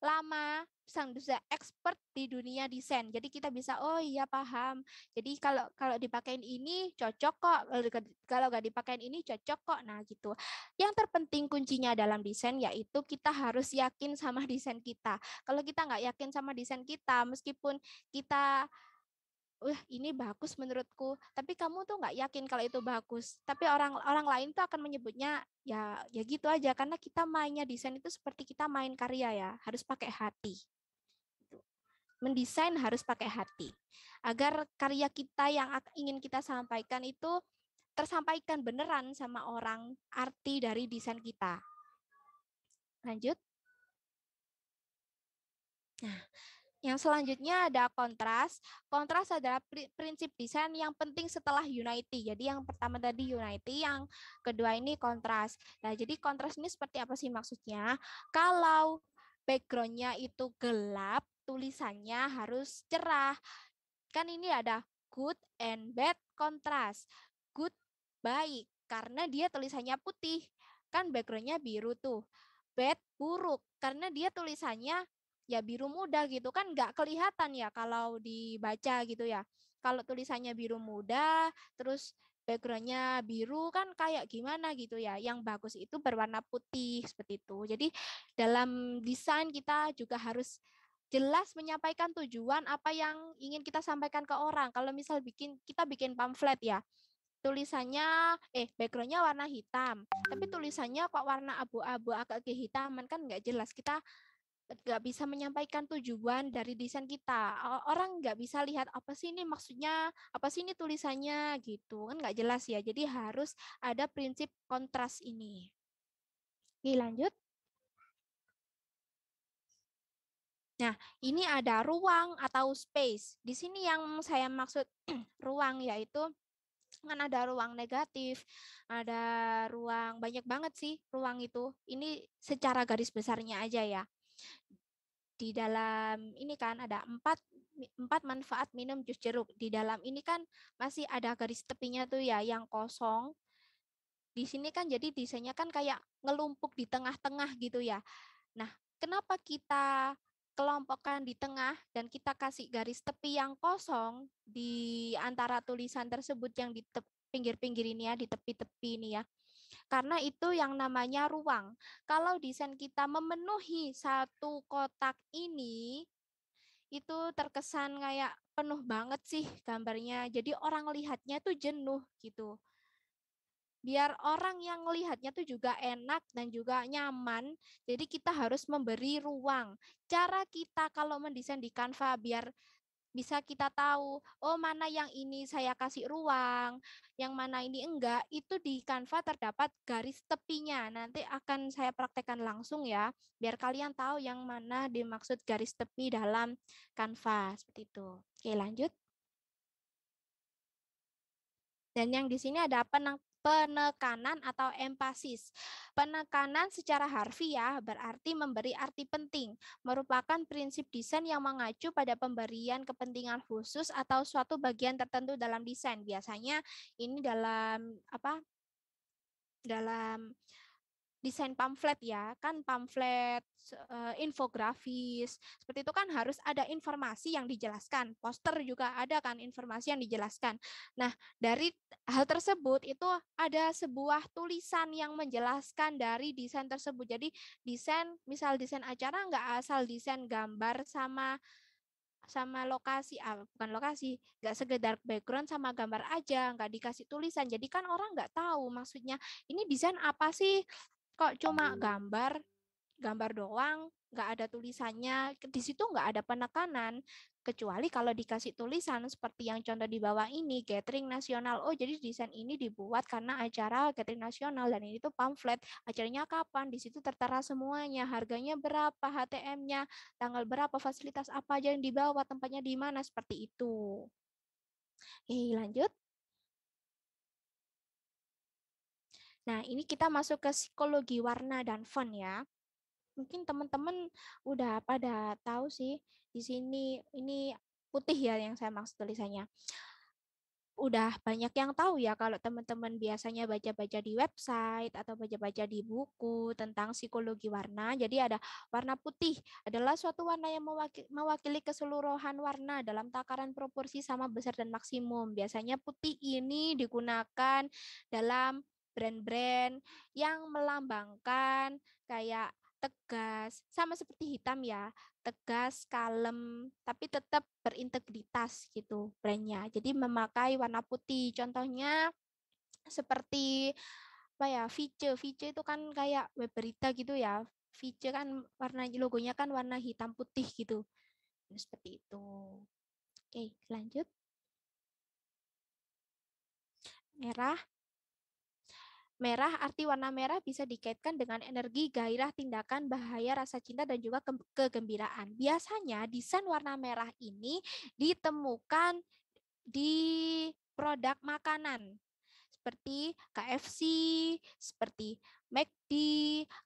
lama sang bisa expert di dunia desain. Jadi kita bisa oh iya paham. Jadi kalau kalau dipakein ini cocok kok. Kalau nggak dipakein ini cocok kok. Nah, gitu. Yang terpenting kuncinya dalam desain yaitu kita harus yakin sama desain kita. Kalau kita nggak yakin sama desain kita, meskipun kita wah ini bagus menurutku tapi kamu tuh nggak yakin kalau itu bagus tapi orang orang lain tuh akan menyebutnya ya ya gitu aja karena kita mainnya desain itu seperti kita main karya ya harus pakai hati mendesain harus pakai hati agar karya kita yang ingin kita sampaikan itu tersampaikan beneran sama orang arti dari desain kita. Lanjut. Nah, yang selanjutnya ada kontras. Kontras adalah prinsip desain yang penting setelah unity. Jadi yang pertama tadi unity, yang kedua ini kontras. Nah, jadi kontras ini seperti apa sih maksudnya? Kalau backgroundnya itu gelap, tulisannya harus cerah. Kan ini ada good and bad contrast. Good baik karena dia tulisannya putih, kan backgroundnya biru tuh. Bad buruk karena dia tulisannya ya biru muda gitu kan nggak kelihatan ya kalau dibaca gitu ya. Kalau tulisannya biru muda, terus backgroundnya biru kan kayak gimana gitu ya. Yang bagus itu berwarna putih seperti itu. Jadi dalam desain kita juga harus jelas menyampaikan tujuan apa yang ingin kita sampaikan ke orang. Kalau misal bikin kita bikin pamflet ya, tulisannya eh backgroundnya warna hitam, tapi tulisannya kok warna abu-abu agak kehitaman kan nggak jelas kita nggak bisa menyampaikan tujuan dari desain kita orang nggak bisa lihat apa sih ini maksudnya apa sih ini tulisannya gitu kan nggak jelas ya jadi harus ada prinsip kontras ini Oke, lanjut Nah, ini ada ruang atau space. Di sini yang saya maksud ruang yaitu kan ada ruang negatif, ada ruang banyak banget sih ruang itu. Ini secara garis besarnya aja ya. Di dalam ini kan ada empat, empat manfaat minum jus jeruk. Di dalam ini kan masih ada garis tepinya tuh ya yang kosong. Di sini kan jadi desainnya kan kayak ngelumpuk di tengah-tengah gitu ya. Nah, kenapa kita kelompokkan di tengah dan kita kasih garis tepi yang kosong di antara tulisan tersebut yang di pinggir-pinggir ini ya, di tepi-tepi ini ya. Karena itu yang namanya ruang. Kalau desain kita memenuhi satu kotak ini, itu terkesan kayak penuh banget sih gambarnya. Jadi orang lihatnya tuh jenuh gitu biar orang yang melihatnya tuh juga enak dan juga nyaman. Jadi kita harus memberi ruang. Cara kita kalau mendesain di Canva biar bisa kita tahu, oh mana yang ini saya kasih ruang, yang mana ini enggak, itu di Canva terdapat garis tepinya. Nanti akan saya praktekkan langsung ya, biar kalian tahu yang mana dimaksud garis tepi dalam Canva, seperti itu. Oke, lanjut. Dan yang di sini ada penekanan atau emphasis. Penekanan secara harfiah ya, berarti memberi arti penting, merupakan prinsip desain yang mengacu pada pemberian kepentingan khusus atau suatu bagian tertentu dalam desain. Biasanya ini dalam apa? dalam desain pamflet ya, kan pamflet, uh, infografis, seperti itu kan harus ada informasi yang dijelaskan. Poster juga ada kan informasi yang dijelaskan. Nah, dari hal tersebut itu ada sebuah tulisan yang menjelaskan dari desain tersebut. Jadi desain, misal desain acara nggak asal desain gambar sama sama lokasi ah, bukan lokasi nggak sekedar background sama gambar aja nggak dikasih tulisan jadi kan orang nggak tahu maksudnya ini desain apa sih kok cuma mmm. gambar gambar doang nggak ada tulisannya di situ nggak ada penekanan kecuali kalau dikasih tulisan seperti yang contoh di bawah ini gathering nasional oh jadi desain ini dibuat karena acara gathering nasional dan ini tuh pamflet acaranya kapan di situ tertera semuanya harganya berapa HTM-nya tanggal berapa fasilitas apa aja yang dibawa tempatnya di mana seperti itu Oke lanjut Nah, ini kita masuk ke psikologi warna dan font ya. Mungkin teman-teman udah pada tahu sih di sini ini putih ya yang saya maksud tulisannya. Udah banyak yang tahu ya kalau teman-teman biasanya baca-baca di website atau baca-baca di buku tentang psikologi warna. Jadi ada warna putih adalah suatu warna yang mewakili keseluruhan warna dalam takaran proporsi sama besar dan maksimum. Biasanya putih ini digunakan dalam brand-brand yang melambangkan kayak tegas, sama seperti hitam ya, tegas, kalem, tapi tetap berintegritas gitu brandnya. Jadi memakai warna putih. Contohnya seperti apa ya, Vice. Vice itu kan kayak web berita gitu ya. Vice kan warna logonya kan warna hitam putih gitu. Nah, seperti itu. Oke, lanjut. Merah. Merah, arti warna merah bisa dikaitkan dengan energi, gairah, tindakan, bahaya, rasa cinta, dan juga kegembiraan. Biasanya desain warna merah ini ditemukan di produk makanan seperti KFC, seperti McD.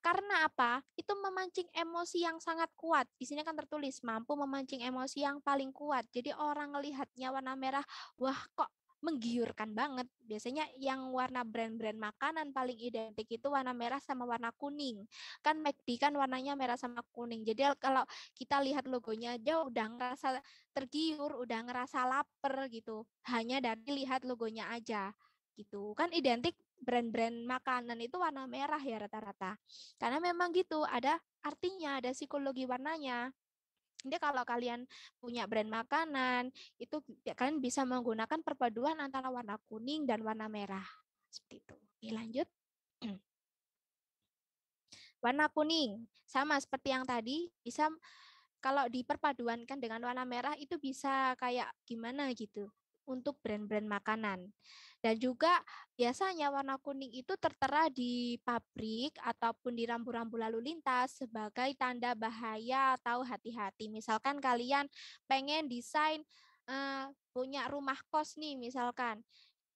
Karena apa? Itu memancing emosi yang sangat kuat. Di sini kan tertulis mampu memancing emosi yang paling kuat. Jadi orang melihatnya warna merah, wah kok menggiurkan banget. Biasanya yang warna brand-brand makanan paling identik itu warna merah sama warna kuning. Kan McD kan warnanya merah sama kuning. Jadi kalau kita lihat logonya aja udah ngerasa tergiur, udah ngerasa lapar gitu. Hanya dari lihat logonya aja gitu. Kan identik brand-brand makanan itu warna merah ya rata-rata. Karena memang gitu, ada artinya, ada psikologi warnanya jadi kalau kalian punya brand makanan, itu ya kalian bisa menggunakan perpaduan antara warna kuning dan warna merah. Seperti itu. Oke, lanjut. Warna kuning, sama seperti yang tadi, bisa kalau diperpaduankan dengan warna merah itu bisa kayak gimana gitu untuk brand-brand makanan. Dan juga biasanya warna kuning itu tertera di pabrik ataupun di rambu-rambu lalu lintas sebagai tanda bahaya atau hati-hati. Misalkan kalian pengen desain uh, punya rumah kos nih misalkan.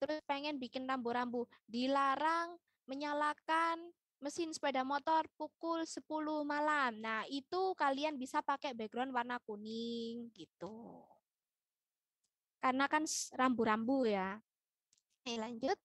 Terus pengen bikin rambu-rambu dilarang menyalakan mesin sepeda motor pukul 10 malam. Nah, itu kalian bisa pakai background warna kuning gitu. Karena kan rambu-rambu ya. Oke, lanjut.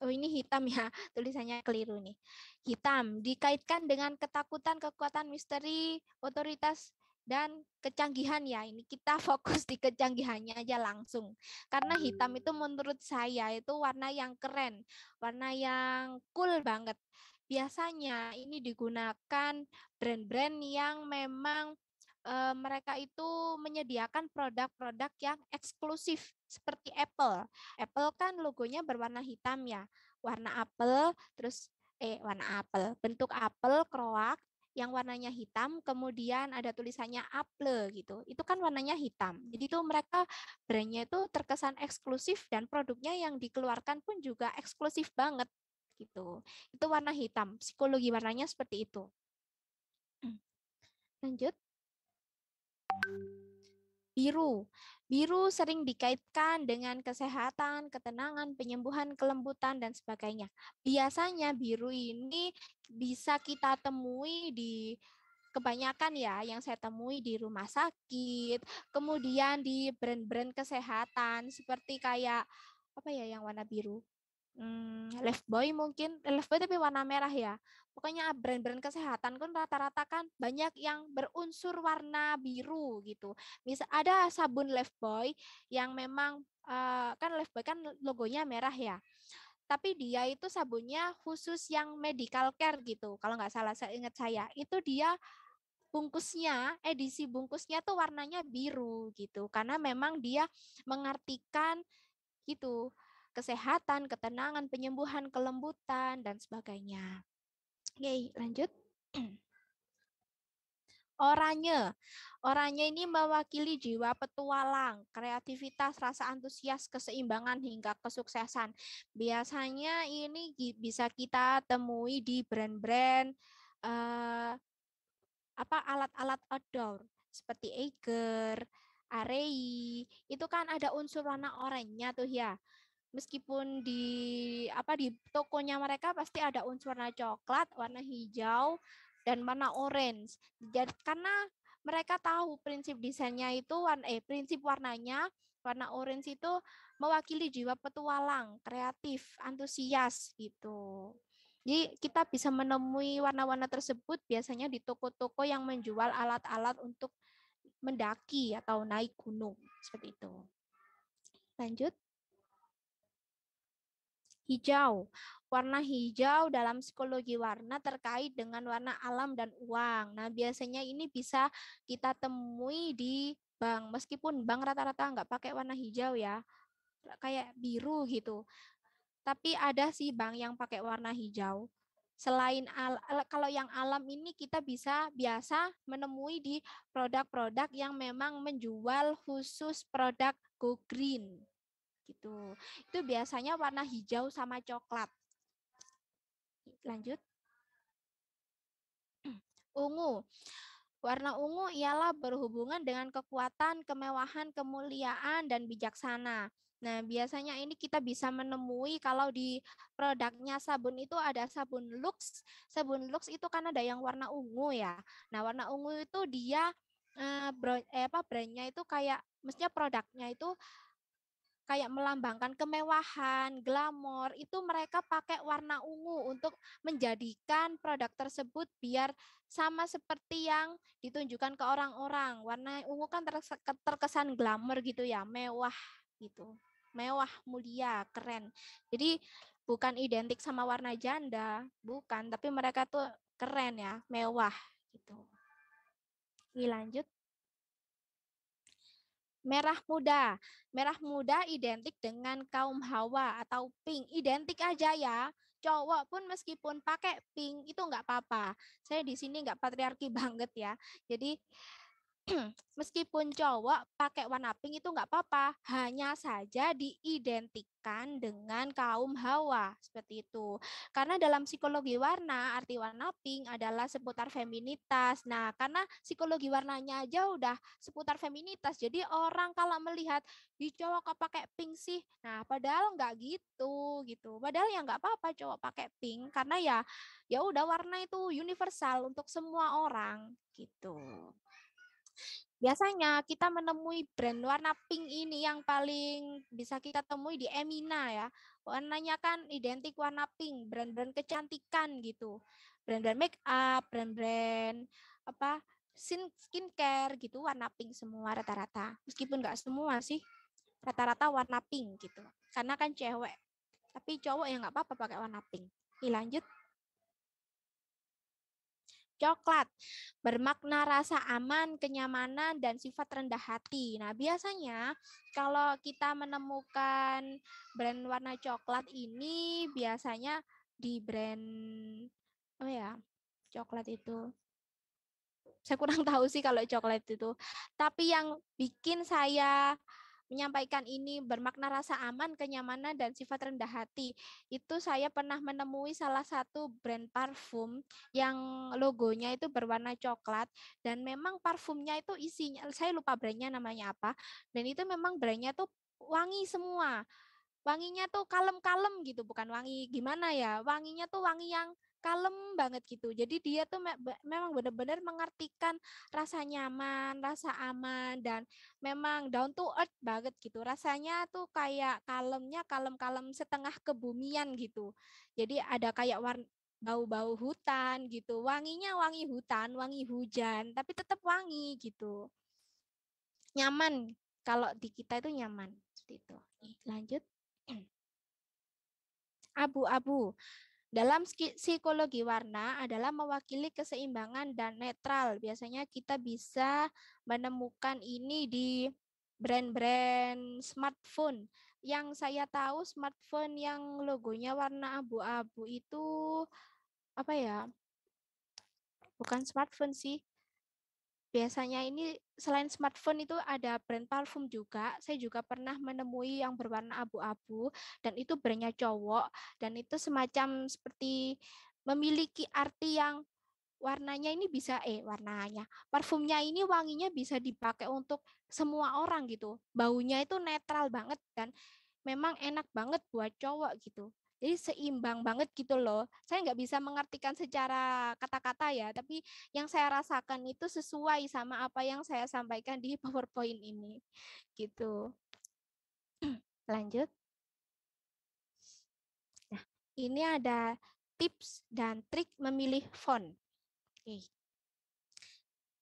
Oh ini hitam ya, tulisannya keliru nih. Hitam dikaitkan dengan ketakutan, kekuatan misteri, otoritas dan kecanggihan ya. Ini kita fokus di kecanggihannya aja langsung. Karena hitam itu hmm. menurut saya itu warna yang keren, warna yang cool banget. Biasanya ini digunakan brand-brand yang memang Eh, mereka itu menyediakan produk-produk yang eksklusif seperti Apple. Apple kan logonya berwarna hitam ya, warna apel, terus eh warna apel, bentuk apel kroak yang warnanya hitam, kemudian ada tulisannya Apple gitu. Itu kan warnanya hitam. Jadi itu mereka brandnya itu terkesan eksklusif dan produknya yang dikeluarkan pun juga eksklusif banget gitu. Itu warna hitam, psikologi warnanya seperti itu. Hmm. Lanjut. Biru. Biru sering dikaitkan dengan kesehatan, ketenangan, penyembuhan, kelembutan, dan sebagainya. Biasanya biru ini bisa kita temui di kebanyakan ya yang saya temui di rumah sakit, kemudian di brand-brand kesehatan seperti kayak apa ya yang warna biru? hmm, Left Boy mungkin eh, Left Boy tapi warna merah ya pokoknya brand-brand kesehatan kan rata-rata kan banyak yang berunsur warna biru gitu misal ada sabun Left Boy yang memang uh, kan Left Boy kan logonya merah ya tapi dia itu sabunnya khusus yang medical care gitu kalau nggak salah saya ingat saya itu dia bungkusnya edisi bungkusnya tuh warnanya biru gitu karena memang dia mengartikan gitu kesehatan, ketenangan, penyembuhan, kelembutan, dan sebagainya. Oke, lanjut. Oranye. Oranye ini mewakili jiwa petualang, kreativitas, rasa antusias, keseimbangan, hingga kesuksesan. Biasanya ini bisa kita temui di brand-brand eh, apa alat-alat outdoor seperti Eiger, Arei, itu kan ada unsur warna oranye tuh ya meskipun di apa di tokonya mereka pasti ada unsur warna coklat, warna hijau dan warna orange. Jadi karena mereka tahu prinsip desainnya itu eh prinsip warnanya warna orange itu mewakili jiwa petualang, kreatif, antusias gitu. Jadi kita bisa menemui warna-warna tersebut biasanya di toko-toko yang menjual alat-alat untuk mendaki atau naik gunung seperti itu. Lanjut hijau. Warna hijau dalam psikologi warna terkait dengan warna alam dan uang. Nah, biasanya ini bisa kita temui di bank, meskipun bank rata-rata nggak pakai warna hijau ya, kayak biru gitu. Tapi ada sih bank yang pakai warna hijau. Selain al kalau yang alam ini kita bisa biasa menemui di produk-produk yang memang menjual khusus produk go green gitu. Itu biasanya warna hijau sama coklat. Lanjut. Ungu. Warna ungu ialah berhubungan dengan kekuatan, kemewahan, kemuliaan, dan bijaksana. Nah, biasanya ini kita bisa menemui kalau di produknya sabun itu ada sabun Lux. Sabun Lux itu kan ada yang warna ungu ya. Nah, warna ungu itu dia eh, eh apa brandnya itu kayak mestinya produknya itu kayak melambangkan kemewahan, glamor, itu mereka pakai warna ungu untuk menjadikan produk tersebut biar sama seperti yang ditunjukkan ke orang-orang. Warna ungu kan terkesan glamor gitu ya, mewah gitu. Mewah, mulia, keren. Jadi bukan identik sama warna janda, bukan, tapi mereka tuh keren ya, mewah gitu. Ini lanjut merah muda. Merah muda identik dengan kaum Hawa atau pink. Identik aja ya. Cowok pun meskipun pakai pink itu enggak apa-apa. Saya di sini enggak patriarki banget ya. Jadi meskipun cowok pakai warna pink itu nggak apa-apa, hanya saja diidentikan dengan kaum hawa seperti itu. Karena dalam psikologi warna, arti warna pink adalah seputar feminitas. Nah, karena psikologi warnanya aja udah seputar feminitas, jadi orang kalau melihat di cowok kok pakai pink sih, nah padahal nggak gitu gitu. Padahal ya nggak apa-apa cowok pakai pink karena ya ya udah warna itu universal untuk semua orang gitu. Biasanya kita menemui brand warna pink ini yang paling bisa kita temui di Emina ya. Warnanya kan identik warna pink, brand-brand kecantikan gitu. Brand-brand make up, brand-brand apa skin skincare gitu warna pink semua rata-rata. Meskipun nggak semua sih, rata-rata warna pink gitu. Karena kan cewek. Tapi cowok ya nggak apa-apa pakai warna pink. Ini lanjut coklat bermakna rasa aman, kenyamanan, dan sifat rendah hati. Nah, biasanya kalau kita menemukan brand warna coklat ini biasanya di brand oh ya, coklat itu saya kurang tahu sih kalau coklat itu. Tapi yang bikin saya menyampaikan ini bermakna rasa aman, kenyamanan, dan sifat rendah hati. Itu saya pernah menemui salah satu brand parfum yang logonya itu berwarna coklat dan memang parfumnya itu isinya, saya lupa brandnya namanya apa, dan itu memang brandnya tuh wangi semua. Wanginya tuh kalem-kalem gitu, bukan wangi gimana ya, wanginya tuh wangi yang kalem banget gitu. Jadi dia tuh me memang benar-benar mengartikan rasa nyaman, rasa aman dan memang down to earth banget gitu. Rasanya tuh kayak kalemnya kalem-kalem setengah kebumian gitu. Jadi ada kayak warna bau-bau hutan gitu. Wanginya wangi hutan, wangi hujan, tapi tetap wangi gitu. Nyaman kalau di kita itu nyaman seperti itu. Lanjut. Abu-abu. Dalam psikologi warna adalah mewakili keseimbangan dan netral. Biasanya kita bisa menemukan ini di brand-brand smartphone. Yang saya tahu smartphone yang logonya warna abu-abu itu apa ya? Bukan smartphone sih biasanya ini selain smartphone itu ada brand parfum juga. Saya juga pernah menemui yang berwarna abu-abu dan itu brandnya cowok dan itu semacam seperti memiliki arti yang warnanya ini bisa eh warnanya parfumnya ini wanginya bisa dipakai untuk semua orang gitu baunya itu netral banget dan memang enak banget buat cowok gitu jadi seimbang banget gitu loh. Saya nggak bisa mengartikan secara kata-kata ya, tapi yang saya rasakan itu sesuai sama apa yang saya sampaikan di PowerPoint ini. Gitu. Lanjut. Nah, ini ada tips dan trik memilih font. Oke.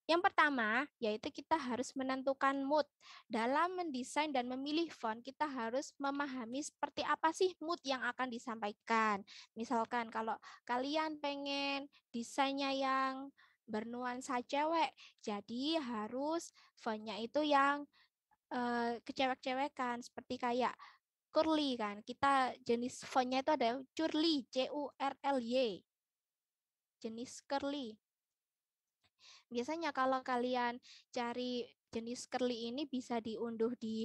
Yang pertama, yaitu kita harus menentukan mood. Dalam mendesain dan memilih font, kita harus memahami seperti apa sih mood yang akan disampaikan. Misalkan kalau kalian pengen desainnya yang bernuansa cewek, jadi harus fontnya itu yang uh, kecewek-cewekan, seperti kayak curly kan. Kita jenis fontnya itu ada curly, C-U-R-L-Y. Jenis curly. Biasanya kalau kalian cari jenis curly ini bisa diunduh di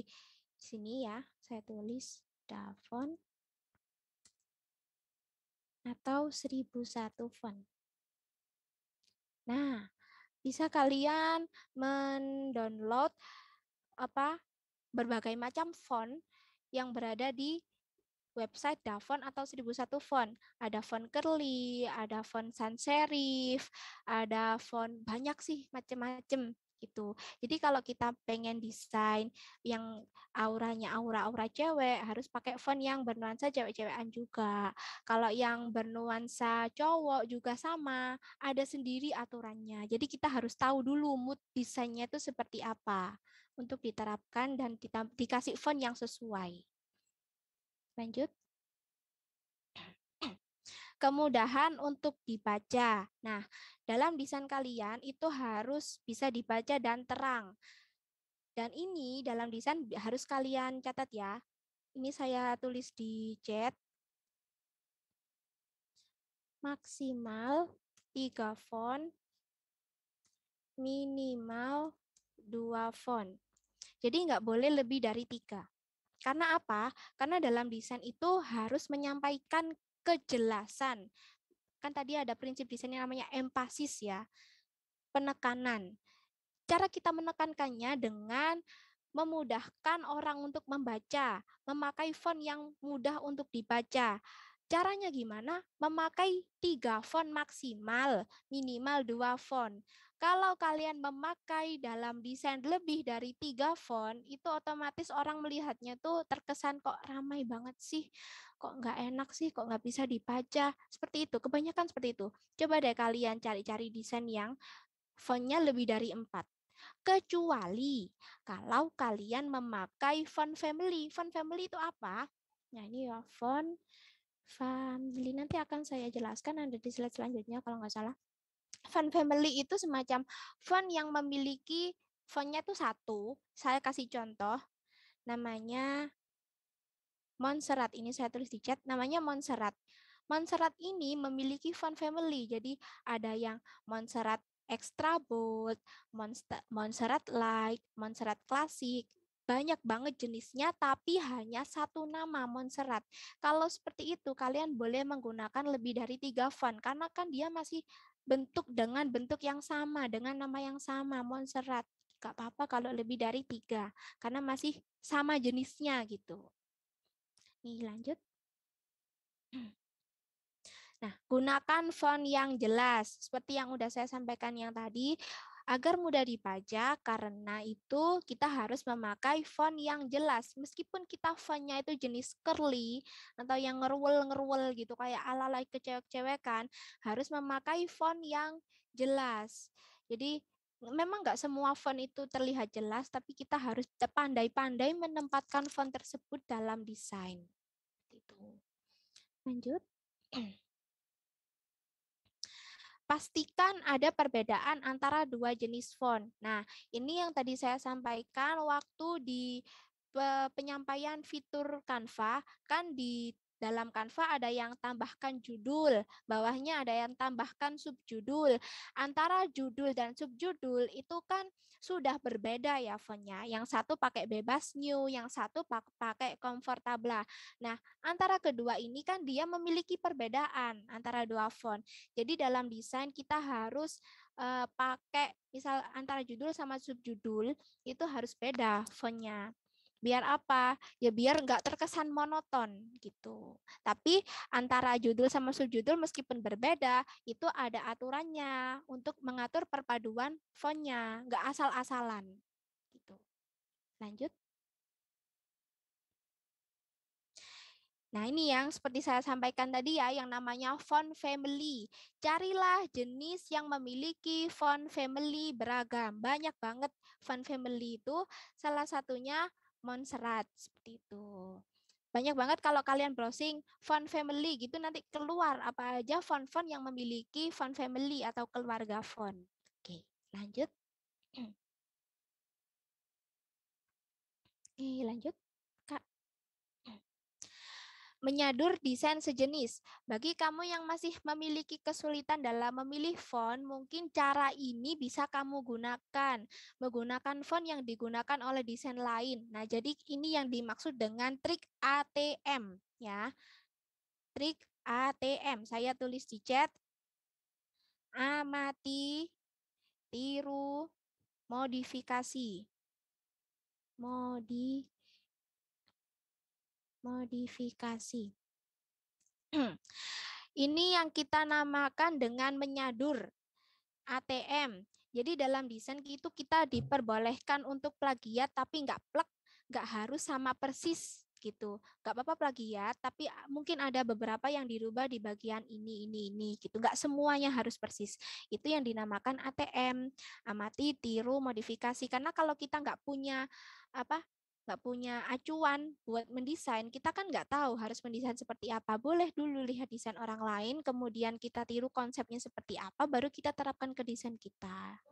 sini ya. Saya tulis Davon atau 1001 font. Nah, bisa kalian mendownload apa berbagai macam font yang berada di website Davon atau 1001 font. Ada font Curly, ada font Sans Serif, ada font banyak sih macam-macam gitu. Jadi kalau kita pengen desain yang auranya aura-aura cewek harus pakai font yang bernuansa cewek-cewekan juga. Kalau yang bernuansa cowok juga sama, ada sendiri aturannya. Jadi kita harus tahu dulu mood desainnya itu seperti apa untuk diterapkan dan dikasih font yang sesuai. Lanjut. Kemudahan untuk dibaca. Nah, dalam desain kalian itu harus bisa dibaca dan terang. Dan ini dalam desain harus kalian catat ya. Ini saya tulis di chat. Maksimal tiga font, minimal dua font. Jadi nggak boleh lebih dari tiga. Karena apa? Karena dalam desain itu harus menyampaikan kejelasan. Kan tadi ada prinsip desain yang namanya empasis ya, penekanan. Cara kita menekankannya dengan memudahkan orang untuk membaca, memakai font yang mudah untuk dibaca. Caranya gimana? Memakai tiga font maksimal, minimal dua font. Kalau kalian memakai dalam desain lebih dari tiga font, itu otomatis orang melihatnya tuh terkesan kok ramai banget sih, kok nggak enak sih, kok nggak bisa dibaca. Seperti itu, kebanyakan seperti itu. Coba deh kalian cari-cari desain yang fontnya lebih dari empat kecuali kalau kalian memakai font family. Font family itu apa? Nah, ini ya font family nanti akan saya jelaskan ada di slide selanjutnya kalau nggak salah. Fun family itu semacam fun yang memiliki funnya tuh satu. Saya kasih contoh, namanya Monserrat. Ini saya tulis di chat, namanya Monserrat. Monserrat ini memiliki fun family, jadi ada yang Monserrat Extra Bold, Monserrat Light, Monserrat klasik. banyak banget jenisnya tapi hanya satu nama Monserrat. Kalau seperti itu kalian boleh menggunakan lebih dari tiga font karena kan dia masih bentuk dengan bentuk yang sama, dengan nama yang sama, monserat Gak apa-apa kalau lebih dari tiga, karena masih sama jenisnya gitu. Nih lanjut. Nah, gunakan font yang jelas, seperti yang udah saya sampaikan yang tadi, Agar mudah dipajak karena itu kita harus memakai font yang jelas. Meskipun kita fontnya itu jenis curly atau yang ngeruel-ngeruel gitu, kayak ala-ala kecewek-cewekan, harus memakai font yang jelas. Jadi memang nggak semua font itu terlihat jelas, tapi kita harus pandai-pandai menempatkan font tersebut dalam desain. Itu. Lanjut pastikan ada perbedaan antara dua jenis font. Nah, ini yang tadi saya sampaikan waktu di penyampaian fitur Canva kan di dalam kanva ada yang tambahkan judul, bawahnya ada yang tambahkan subjudul. Antara judul dan subjudul itu kan sudah berbeda ya fontnya. Yang satu pakai bebas new, yang satu pakai comfortable. Nah, antara kedua ini kan dia memiliki perbedaan antara dua font. Jadi dalam desain kita harus uh, pakai misal antara judul sama subjudul itu harus beda fontnya. Biar apa? Ya biar nggak terkesan monoton gitu. Tapi antara judul sama subjudul meskipun berbeda, itu ada aturannya untuk mengatur perpaduan fontnya, nggak asal-asalan gitu. Lanjut. Nah, ini yang seperti saya sampaikan tadi ya, yang namanya font family. Carilah jenis yang memiliki font family beragam. Banyak banget font family itu. Salah satunya Montserrat seperti itu. Banyak banget kalau kalian browsing font family gitu nanti keluar apa aja font-font yang memiliki font family atau keluarga font. Oke, lanjut. Oke, lanjut menyadur desain sejenis. Bagi kamu yang masih memiliki kesulitan dalam memilih font, mungkin cara ini bisa kamu gunakan, menggunakan font yang digunakan oleh desain lain. Nah, jadi ini yang dimaksud dengan trik ATM ya. Trik ATM. Saya tulis di chat. Amati, tiru, modifikasi. Modi modifikasi. Ini yang kita namakan dengan menyadur ATM. Jadi dalam desain itu kita diperbolehkan untuk plagiat tapi nggak plek, nggak harus sama persis gitu. Nggak apa-apa plagiat, tapi ah, mungkin ada beberapa yang dirubah di bagian ini, ini, ini gitu. Nggak semuanya harus persis. Itu yang dinamakan ATM, amati, tiru, modifikasi. Karena kalau kita nggak punya apa nggak punya acuan buat mendesain, kita kan nggak tahu harus mendesain seperti apa. Boleh dulu lihat desain orang lain, kemudian kita tiru konsepnya seperti apa, baru kita terapkan ke desain kita.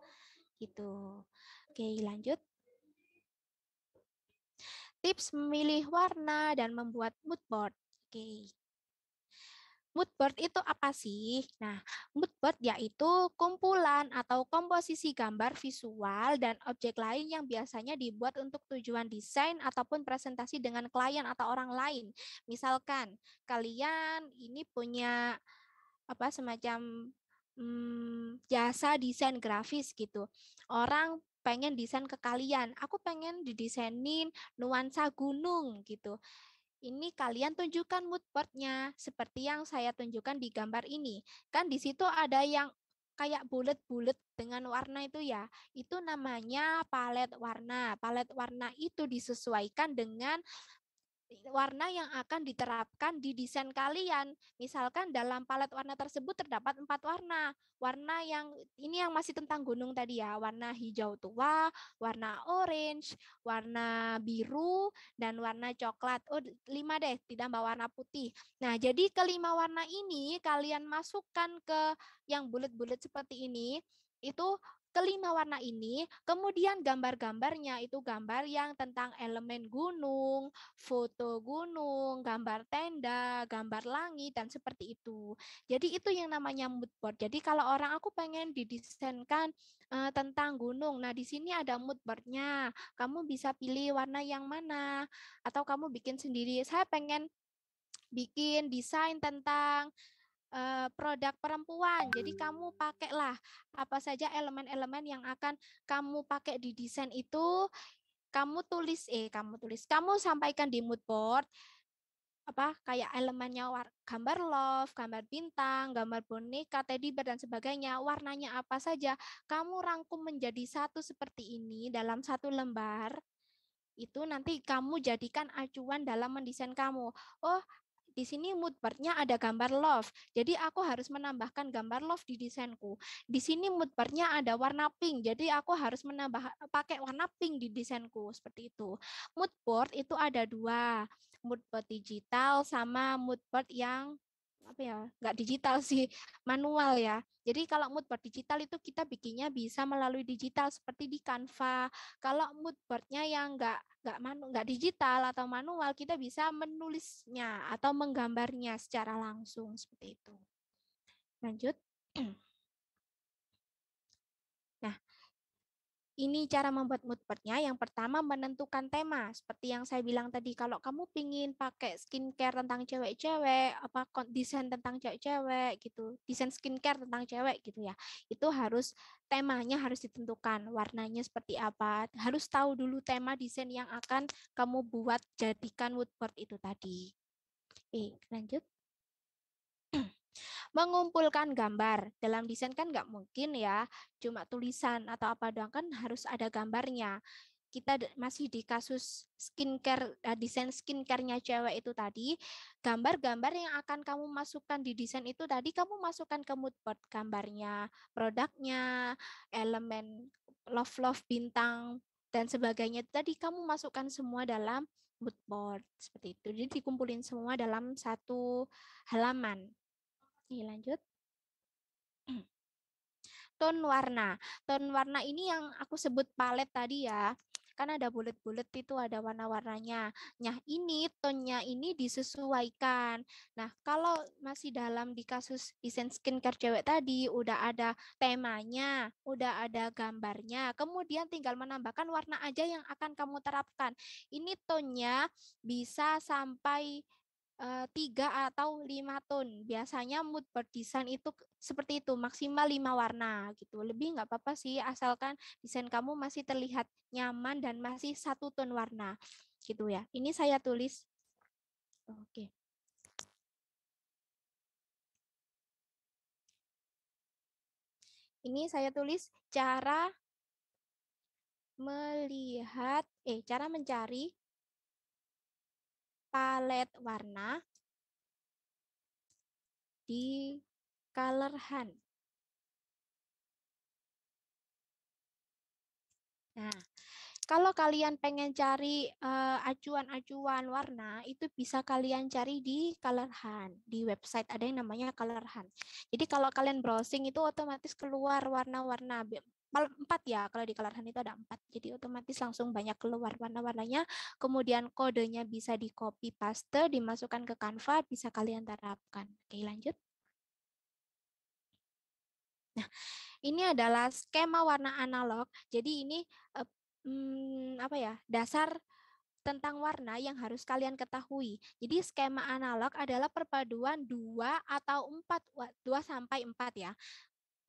Gitu. Oke, lanjut. Tips memilih warna dan membuat mood board. Oke, Mood board itu apa sih? Nah, mood board yaitu kumpulan atau komposisi gambar visual dan objek lain yang biasanya dibuat untuk tujuan desain ataupun presentasi dengan klien atau orang lain. Misalkan kalian ini punya apa semacam hmm, jasa desain grafis gitu. Orang pengen desain ke kalian, aku pengen didesainin nuansa gunung gitu ini kalian tunjukkan mood boardnya seperti yang saya tunjukkan di gambar ini. Kan di situ ada yang kayak bulat-bulat dengan warna itu ya. Itu namanya palet warna. Palet warna itu disesuaikan dengan warna yang akan diterapkan di desain kalian. Misalkan dalam palet warna tersebut terdapat empat warna. Warna yang ini yang masih tentang gunung tadi ya, warna hijau tua, warna orange, warna biru, dan warna coklat. Oh, lima deh, ditambah warna putih. Nah, jadi kelima warna ini kalian masukkan ke yang bulat-bulat seperti ini, itu kelima warna ini, kemudian gambar-gambarnya itu gambar yang tentang elemen gunung, foto gunung, gambar tenda, gambar langit, dan seperti itu. Jadi itu yang namanya mood board. Jadi kalau orang aku pengen didesainkan uh, tentang gunung, nah di sini ada mood boardnya. Kamu bisa pilih warna yang mana, atau kamu bikin sendiri. Saya pengen bikin desain tentang Eh, produk perempuan. Jadi kamu hmm. pakailah apa saja elemen-elemen yang akan kamu pakai di desain itu. Kamu tulis, eh kamu tulis, kamu sampaikan di mood board apa kayak elemennya war, gambar love, gambar bintang, gambar boneka, teddy bear dan sebagainya, warnanya apa saja, kamu rangkum menjadi satu seperti ini dalam satu lembar. Itu nanti kamu jadikan acuan dalam mendesain kamu. Oh, di sini mood boardnya ada gambar love. Jadi aku harus menambahkan gambar love di desainku. Di sini mood boardnya ada warna pink. Jadi aku harus menambah eh, pakai warna pink di desainku seperti itu. Mood board itu ada dua, mood board digital sama mood board yang apa ya nggak digital sih manual ya jadi kalau mood board digital itu kita bikinnya bisa melalui digital seperti di Canva kalau mood boardnya yang nggak nggak manu nggak digital atau manual kita bisa menulisnya atau menggambarnya secara langsung seperti itu lanjut Ini cara membuat mood boardnya. Yang pertama menentukan tema. Seperti yang saya bilang tadi, kalau kamu pingin pakai skincare tentang cewek-cewek, apa desain tentang cewek-cewek gitu, desain skincare tentang cewek gitu ya, itu harus temanya harus ditentukan, warnanya seperti apa, harus tahu dulu tema desain yang akan kamu buat jadikan mood board itu tadi. Oke, lanjut. Mengumpulkan gambar. Dalam desain kan nggak mungkin ya, cuma tulisan atau apa doang kan harus ada gambarnya. Kita masih di kasus skincare, eh, desain skincare-nya cewek itu tadi, gambar-gambar yang akan kamu masukkan di desain itu tadi, kamu masukkan ke mood board gambarnya, produknya, elemen love-love bintang, dan sebagainya tadi kamu masukkan semua dalam mood board seperti itu jadi dikumpulin semua dalam satu halaman Oke, lanjut. Tone warna. Tone warna ini yang aku sebut palet tadi ya. Kan ada bulat bulet itu ada warna-warnanya. Nah, ini tonnya ini disesuaikan. Nah, kalau masih dalam di kasus desain skincare cewek tadi, udah ada temanya, udah ada gambarnya. Kemudian tinggal menambahkan warna aja yang akan kamu terapkan. Ini tonnya bisa sampai Eh, tiga atau lima ton Biasanya mood per desain itu seperti itu, maksimal lima warna gitu. Lebih nggak apa-apa sih, asalkan desain kamu masih terlihat nyaman dan masih satu ton warna gitu ya. Ini saya tulis. Oke. Ini saya tulis cara melihat, eh cara mencari palet warna di color hand. Nah, kalau kalian pengen cari eh, acuan-acuan uh, warna, itu bisa kalian cari di color hunt. Di website ada yang namanya color hunt. Jadi kalau kalian browsing itu otomatis keluar warna-warna empat ya kalau di Kelarahan itu ada empat jadi otomatis langsung banyak keluar warna-warnanya kemudian kodenya bisa di copy paste dimasukkan ke Canva bisa kalian terapkan oke lanjut nah ini adalah skema warna analog jadi ini eh, hmm, apa ya dasar tentang warna yang harus kalian ketahui. Jadi skema analog adalah perpaduan dua atau empat dua sampai empat ya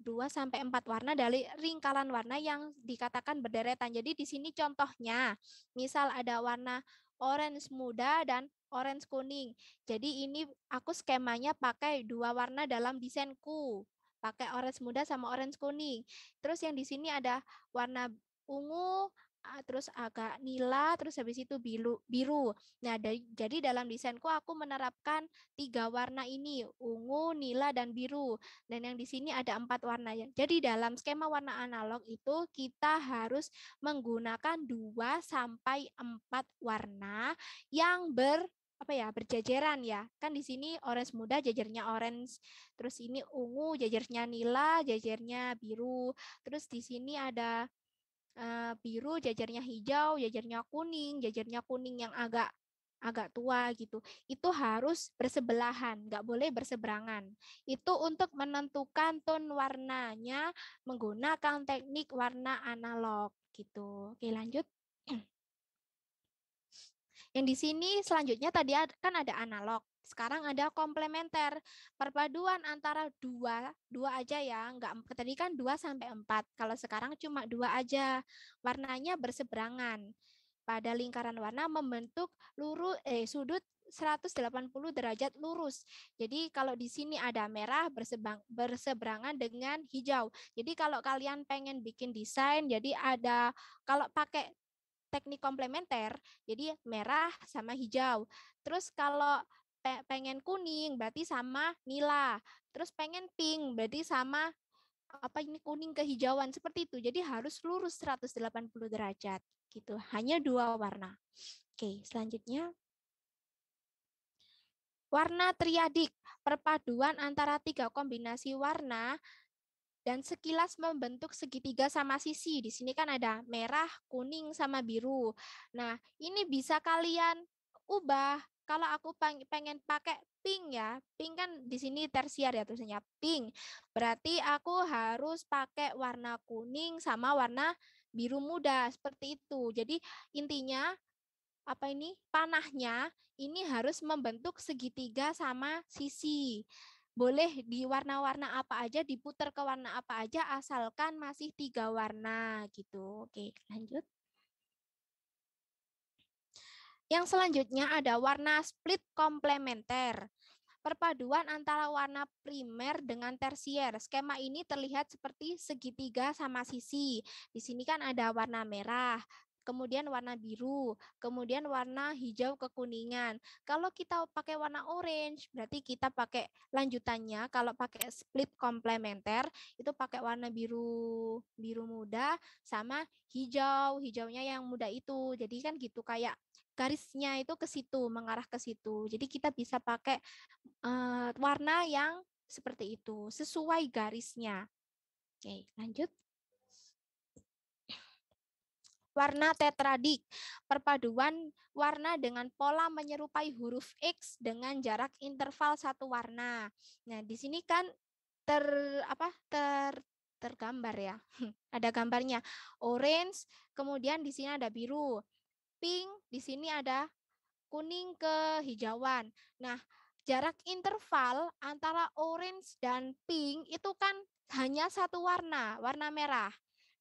dua sampai empat warna dari ringkalan warna yang dikatakan berderetan. Jadi di sini contohnya, misal ada warna orange muda dan orange kuning. Jadi ini aku skemanya pakai dua warna dalam desainku. Pakai orange muda sama orange kuning. Terus yang di sini ada warna ungu, Ah, terus agak nila, terus habis itu biru. biru. Nah, dari, jadi dalam desainku aku menerapkan tiga warna ini, ungu, nila, dan biru. Dan yang di sini ada empat warna. Ya. Jadi dalam skema warna analog itu kita harus menggunakan dua sampai empat warna yang ber apa ya berjajaran ya kan di sini orange muda jajarnya orange terus ini ungu jajarnya nila jajarnya biru terus di sini ada uh, biru, jajarnya hijau, jajarnya kuning, jajarnya kuning yang agak agak tua gitu. Itu harus bersebelahan, nggak boleh berseberangan. Itu untuk menentukan tone warnanya menggunakan teknik warna analog gitu. Oke, lanjut. Yang di sini selanjutnya tadi kan ada analog. Sekarang ada komplementer, perpaduan antara dua, dua aja ya, enggak tadi kan dua sampai empat, kalau sekarang cuma dua aja, warnanya berseberangan. Pada lingkaran warna membentuk lurus, eh, sudut 180 derajat lurus. Jadi kalau di sini ada merah bersebang, berseberangan dengan hijau. Jadi kalau kalian pengen bikin desain, jadi ada kalau pakai teknik komplementer, jadi merah sama hijau. Terus kalau pe pengen kuning berarti sama nila. Terus pengen pink berarti sama apa ini kuning kehijauan seperti itu. Jadi harus lurus 180 derajat gitu. Hanya dua warna. Oke, selanjutnya Warna triadik, perpaduan antara tiga kombinasi warna dan sekilas membentuk segitiga sama sisi. Di sini kan ada merah, kuning, sama biru. Nah, ini bisa kalian ubah. Kalau aku pengen pakai pink ya, pink kan di sini tersiar ya tulisannya pink. Berarti aku harus pakai warna kuning sama warna biru muda, seperti itu. Jadi intinya apa ini panahnya ini harus membentuk segitiga sama sisi boleh di warna-warna apa aja, diputar ke warna apa aja, asalkan masih tiga warna gitu. Oke, lanjut. Yang selanjutnya ada warna split komplementer. Perpaduan antara warna primer dengan tersier. Skema ini terlihat seperti segitiga sama sisi. Di sini kan ada warna merah, kemudian warna biru, kemudian warna hijau kekuningan. Kalau kita pakai warna orange, berarti kita pakai lanjutannya. Kalau pakai split komplementer, itu pakai warna biru biru muda sama hijau, hijaunya yang muda itu. Jadi kan gitu kayak garisnya itu ke situ, mengarah ke situ. Jadi kita bisa pakai uh, warna yang seperti itu, sesuai garisnya. Oke, lanjut warna tetradik, perpaduan warna dengan pola menyerupai huruf X dengan jarak interval satu warna. Nah, di sini kan ter apa ter tergambar ya. ada gambarnya orange, kemudian di sini ada biru, pink, di sini ada kuning ke hijauan. Nah, jarak interval antara orange dan pink itu kan hanya satu warna, warna merah.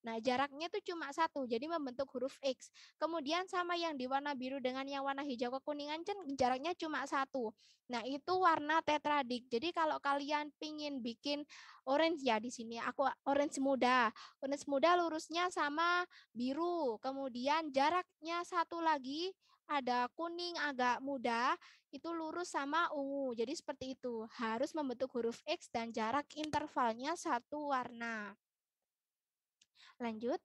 Nah, jaraknya itu cuma satu, jadi membentuk huruf X. Kemudian sama yang di warna biru dengan yang warna hijau kekuningan, jaraknya cuma satu. Nah, itu warna tetradik. Jadi kalau kalian pingin bikin orange, ya di sini aku orange muda. Orange muda lurusnya sama biru. Kemudian jaraknya satu lagi, ada kuning agak muda, itu lurus sama ungu. Jadi seperti itu, harus membentuk huruf X dan jarak intervalnya satu warna. Lanjut.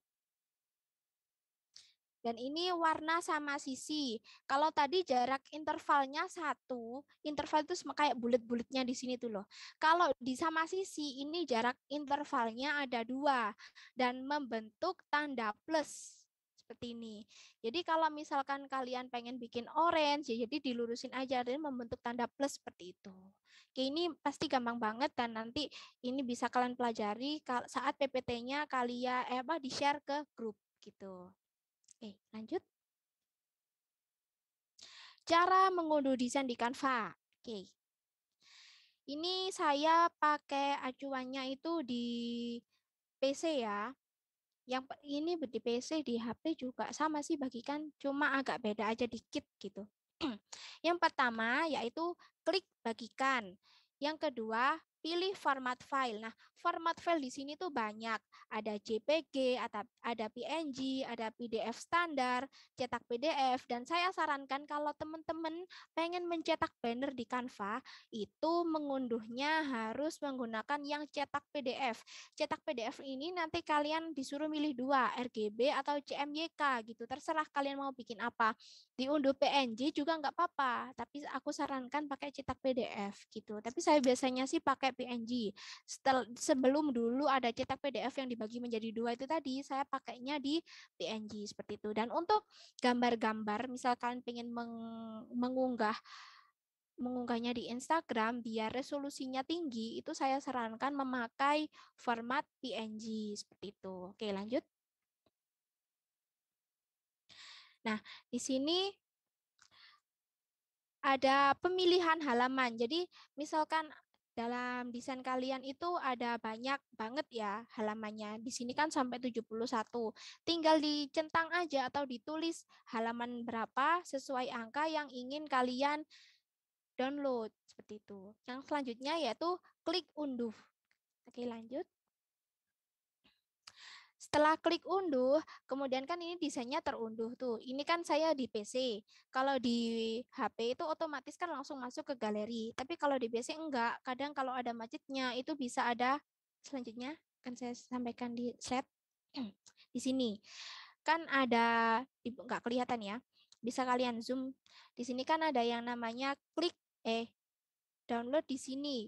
Dan ini warna sama sisi. Kalau tadi jarak intervalnya satu, interval itu kayak bulat-bulatnya di sini tuh loh. Kalau di sama sisi ini jarak intervalnya ada dua dan membentuk tanda plus seperti ini. Jadi kalau misalkan kalian pengen bikin orange, ya jadi dilurusin aja dan membentuk tanda plus seperti itu. Oke, ini pasti gampang banget dan nanti ini bisa kalian pelajari saat PPT-nya kalian eh, apa di-share ke grup gitu. Oke, lanjut. Cara mengunduh desain di Canva. Oke. Ini saya pakai acuannya itu di PC ya yang ini di PC di HP juga sama sih bagikan cuma agak beda aja dikit gitu yang pertama yaitu klik bagikan yang kedua pilih format file. Nah, format file di sini tuh banyak. Ada JPG, ada, PNG, ada PDF standar, cetak PDF, dan saya sarankan kalau teman-teman pengen mencetak banner di Canva, itu mengunduhnya harus menggunakan yang cetak PDF. Cetak PDF ini nanti kalian disuruh milih dua, RGB atau CMYK gitu. Terserah kalian mau bikin apa. Diunduh PNG juga nggak apa-apa, tapi aku sarankan pakai cetak PDF gitu. Tapi saya biasanya sih pakai PNG. Setel, sebelum dulu ada cetak PDF yang dibagi menjadi dua itu tadi, saya pakainya di PNG seperti itu. Dan untuk gambar-gambar, misalkan pengen meng, mengunggah mengunggahnya di Instagram biar resolusinya tinggi, itu saya sarankan memakai format PNG seperti itu. Oke, lanjut. Nah, di sini ada pemilihan halaman. Jadi, misalkan dalam desain kalian itu ada banyak banget ya halamannya. Di sini kan sampai 71. Tinggal dicentang aja atau ditulis halaman berapa sesuai angka yang ingin kalian download seperti itu. Yang selanjutnya yaitu klik unduh. Oke, lanjut. Setelah klik unduh, kemudian kan ini desainnya terunduh tuh. Ini kan saya di PC. Kalau di HP itu otomatis kan langsung masuk ke galeri. Tapi kalau di PC enggak. Kadang kalau ada macetnya itu bisa ada selanjutnya kan saya sampaikan di slide di sini. Kan ada enggak kelihatan ya. Bisa kalian zoom. Di sini kan ada yang namanya klik eh download di sini.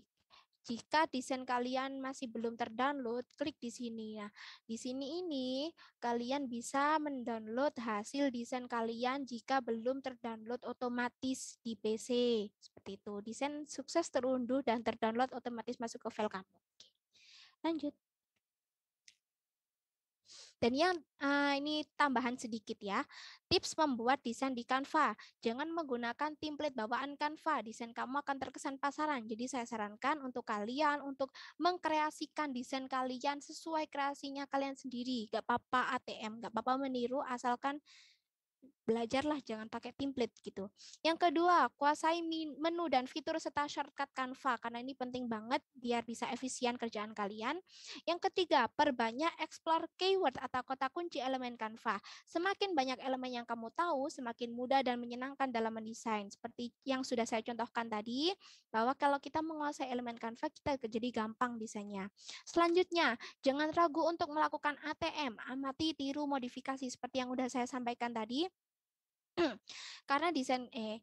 Jika desain kalian masih belum terdownload, klik di sini ya. Di sini ini kalian bisa mendownload hasil desain kalian jika belum terdownload otomatis di PC. Seperti itu. Desain sukses terunduh dan terdownload otomatis masuk ke file kamu. Oke. Lanjut. Dan yang uh, ini tambahan sedikit ya, tips membuat desain di Canva. Jangan menggunakan template bawaan Canva, desain kamu akan terkesan pasaran. Jadi saya sarankan untuk kalian untuk mengkreasikan desain kalian sesuai kreasinya kalian sendiri. Gak apa-apa ATM, gak apa-apa meniru asalkan belajarlah jangan pakai template gitu. Yang kedua, kuasai menu dan fitur serta shortcut Canva karena ini penting banget biar bisa efisien kerjaan kalian. Yang ketiga, perbanyak explore keyword atau kata kunci elemen Canva. Semakin banyak elemen yang kamu tahu, semakin mudah dan menyenangkan dalam mendesain. Seperti yang sudah saya contohkan tadi, bahwa kalau kita menguasai elemen Canva, kita jadi gampang desainnya. Selanjutnya, jangan ragu untuk melakukan ATM, amati, tiru, modifikasi seperti yang sudah saya sampaikan tadi karena desain eh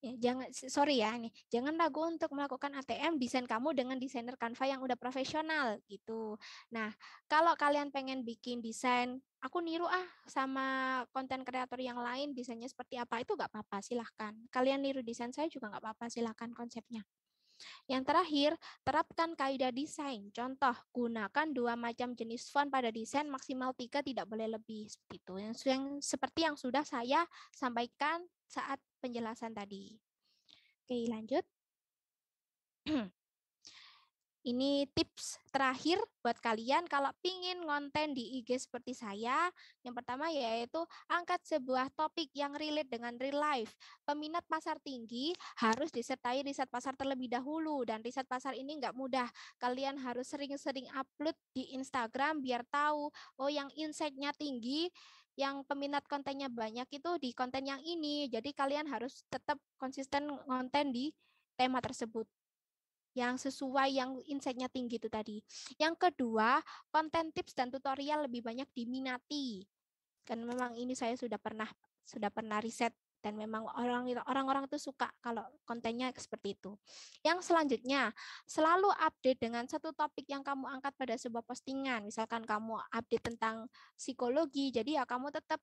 Ya, jangan sorry ya nih, jangan ragu untuk melakukan ATM desain kamu dengan desainer Canva yang udah profesional gitu. Nah, kalau kalian pengen bikin desain, aku niru ah sama konten kreator yang lain desainnya seperti apa itu nggak apa-apa, silahkan. Kalian niru desain saya juga nggak apa-apa, silahkan konsepnya. Yang terakhir, terapkan kaidah desain. Contoh, gunakan dua macam jenis font pada desain maksimal tiga tidak boleh lebih. Seperti itu. Yang, yang seperti yang sudah saya sampaikan saat penjelasan tadi. Oke, lanjut. Ini tips terakhir buat kalian kalau pingin konten di IG seperti saya. Yang pertama yaitu angkat sebuah topik yang relate dengan real life. Peminat pasar tinggi harus disertai riset pasar terlebih dahulu dan riset pasar ini nggak mudah. Kalian harus sering-sering upload di Instagram biar tahu oh yang insight-nya tinggi yang peminat kontennya banyak itu di konten yang ini. Jadi kalian harus tetap konsisten konten di tema tersebut yang sesuai yang insightnya tinggi itu tadi. Yang kedua, konten tips dan tutorial lebih banyak diminati. Karena memang ini saya sudah pernah sudah pernah riset dan memang orang orang-orang itu suka kalau kontennya seperti itu. Yang selanjutnya, selalu update dengan satu topik yang kamu angkat pada sebuah postingan. Misalkan kamu update tentang psikologi, jadi ya kamu tetap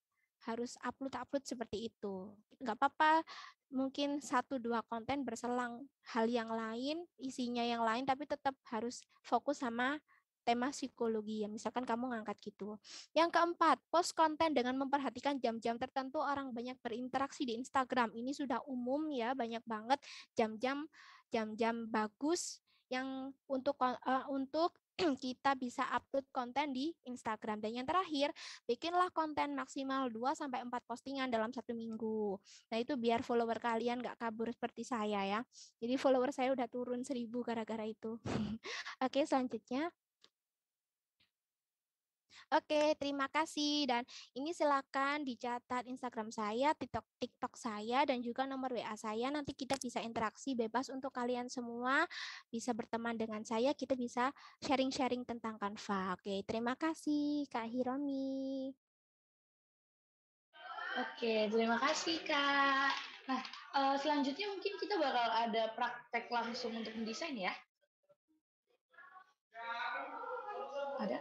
harus upload-upload seperti itu. Nggak apa-apa, mungkin satu dua konten berselang hal yang lain, isinya yang lain, tapi tetap harus fokus sama tema psikologi ya misalkan kamu ngangkat gitu yang keempat post konten dengan memperhatikan jam-jam tertentu orang banyak berinteraksi di Instagram ini sudah umum ya banyak banget jam-jam jam-jam bagus yang untuk uh, untuk kita bisa upload konten di Instagram. Dan yang terakhir, bikinlah konten maksimal 2-4 postingan dalam satu minggu. Nah itu biar follower kalian nggak kabur seperti saya ya. Jadi follower saya udah turun seribu gara-gara itu. Oke selanjutnya, Oke, terima kasih. Dan ini silakan dicatat Instagram saya, TikTok, TikTok saya, dan juga nomor WA saya. Nanti kita bisa interaksi bebas untuk kalian semua. Bisa berteman dengan saya, kita bisa sharing-sharing tentang Canva. Oke, terima kasih Kak Hiromi. Oke, terima kasih Kak. Nah, eh, selanjutnya mungkin kita bakal ada praktek langsung untuk mendesain ya. Ada?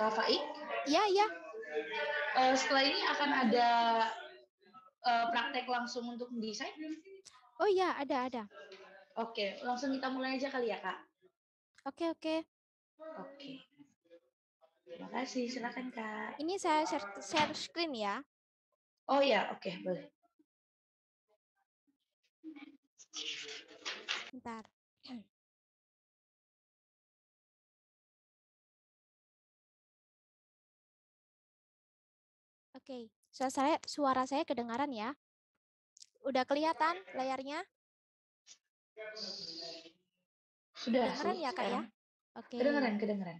Kak Faik. Iya, iya. Uh, setelah ini akan ada uh, praktek langsung untuk mendesain? Oh iya, ada, ada. Oke, okay, langsung kita mulai aja kali ya, Kak. Oke, okay, oke. Okay. Oke. Terima kasih, silakan Kak. Ini saya share, share screen ya. Oh ya, oke, boleh. Bentar. Oke, suara saya, suara saya kedengaran ya. Udah kelihatan layarnya? Sudah. Kedengaran ya, Kak ya? Oke. Kedengaran, kedengaran.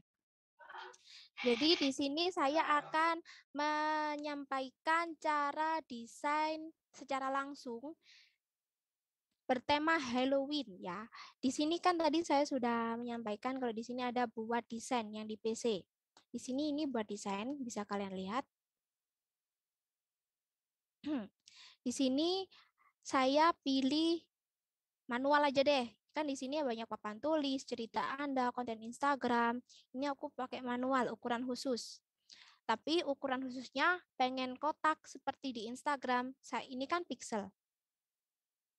Jadi di sini saya akan menyampaikan cara desain secara langsung bertema Halloween ya. Di sini kan tadi saya sudah menyampaikan kalau di sini ada buat desain yang di PC. Di sini ini buat desain bisa kalian lihat. Di sini saya pilih manual aja deh. Kan di sini ya banyak papan tulis, cerita Anda, konten Instagram. Ini aku pakai manual ukuran khusus. Tapi ukuran khususnya pengen kotak seperti di Instagram. Saya ini kan pixel.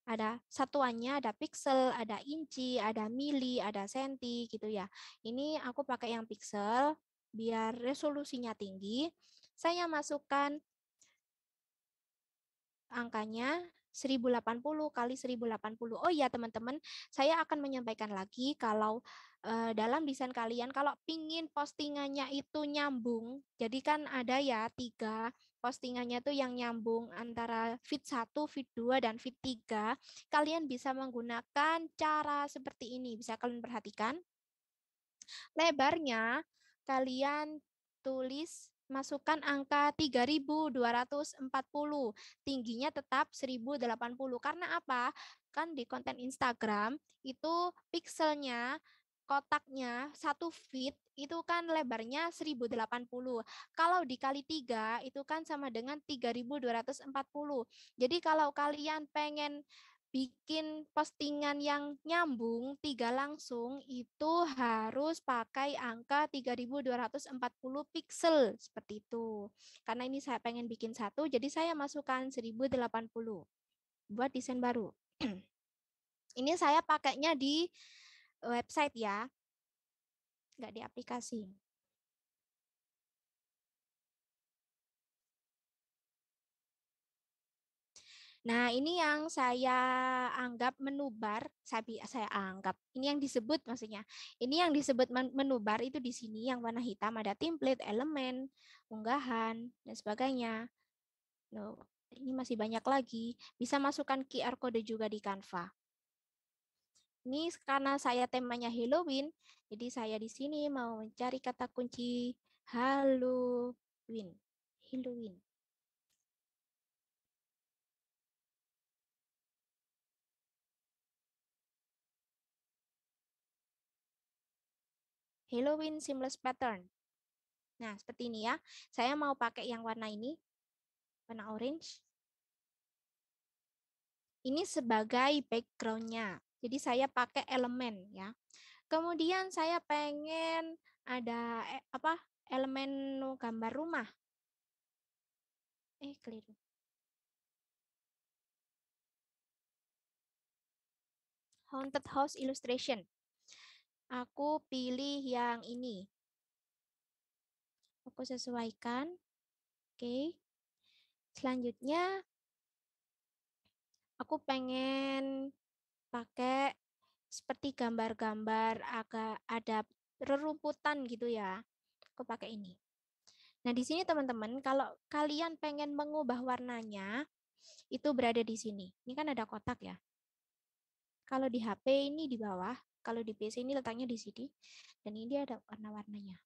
Ada satuannya, ada pixel, ada inci, ada mili, ada senti gitu ya. Ini aku pakai yang pixel biar resolusinya tinggi. Saya masukkan angkanya 1080 kali 1080. Oh iya teman-teman, saya akan menyampaikan lagi kalau uh, dalam desain kalian kalau pingin postingannya itu nyambung, jadi kan ada ya tiga postingannya itu yang nyambung antara fit 1, fit 2, dan fit 3. Kalian bisa menggunakan cara seperti ini, bisa kalian perhatikan. Lebarnya kalian tulis masukkan angka 3240. Tingginya tetap 1080. Karena apa? Kan di konten Instagram itu pikselnya kotaknya satu feet itu kan lebarnya 1080. Kalau dikali tiga itu kan sama dengan 3240. Jadi kalau kalian pengen bikin postingan yang nyambung tiga langsung itu harus pakai angka 3240 pixel seperti itu. Karena ini saya pengen bikin satu, jadi saya masukkan 1080 buat desain baru. ini saya pakainya di website ya, nggak di aplikasi. Nah, ini yang saya anggap menubar, saya, saya anggap ini yang disebut maksudnya. Ini yang disebut menubar itu di sini yang warna hitam ada template, elemen, unggahan dan sebagainya. Loh, ini masih banyak lagi. Bisa masukkan QR code juga di Canva. Ini karena saya temanya Halloween, jadi saya di sini mau mencari kata kunci Halloween. Halloween. Halloween Seamless Pattern. Nah, seperti ini ya. Saya mau pakai yang warna ini, warna orange. Ini sebagai backgroundnya. Jadi saya pakai elemen ya. Kemudian saya pengen ada eh, apa elemen gambar rumah. Eh, keliru. Haunted House Illustration. Aku pilih yang ini. Aku sesuaikan. Oke. Selanjutnya, aku pengen pakai seperti gambar-gambar agak ada rerumputan gitu ya. Aku pakai ini. Nah, di sini teman-teman, kalau kalian pengen mengubah warnanya, itu berada di sini. Ini kan ada kotak ya. Kalau di HP ini di bawah, kalau di PC ini letaknya di sini dan ini ada warna-warnanya.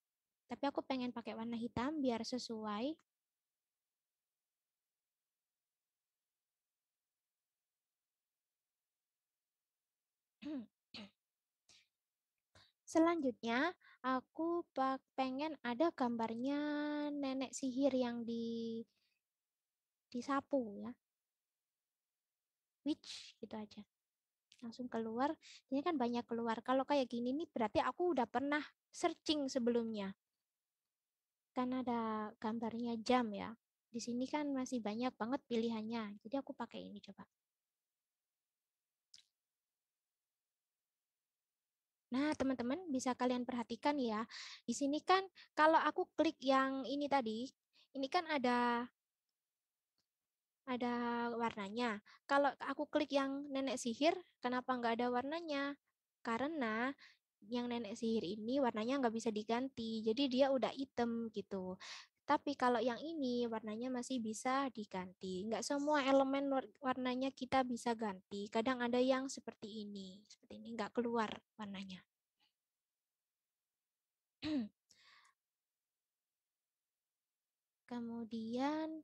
Tapi aku pengen pakai warna hitam biar sesuai Selanjutnya, aku pengen ada gambarnya nenek sihir yang di disapu ya. Which gitu aja langsung keluar ini kan banyak keluar kalau kayak gini nih berarti aku udah pernah searching sebelumnya kan ada gambarnya jam ya di sini kan masih banyak banget pilihannya jadi aku pakai ini coba Nah, teman-teman bisa kalian perhatikan ya. Di sini kan kalau aku klik yang ini tadi, ini kan ada ada warnanya. Kalau aku klik yang nenek sihir, kenapa nggak ada warnanya? Karena yang nenek sihir ini warnanya nggak bisa diganti, jadi dia udah item gitu. Tapi kalau yang ini warnanya masih bisa diganti. Nggak semua elemen warnanya kita bisa ganti. Kadang ada yang seperti ini, seperti ini nggak keluar warnanya. Kemudian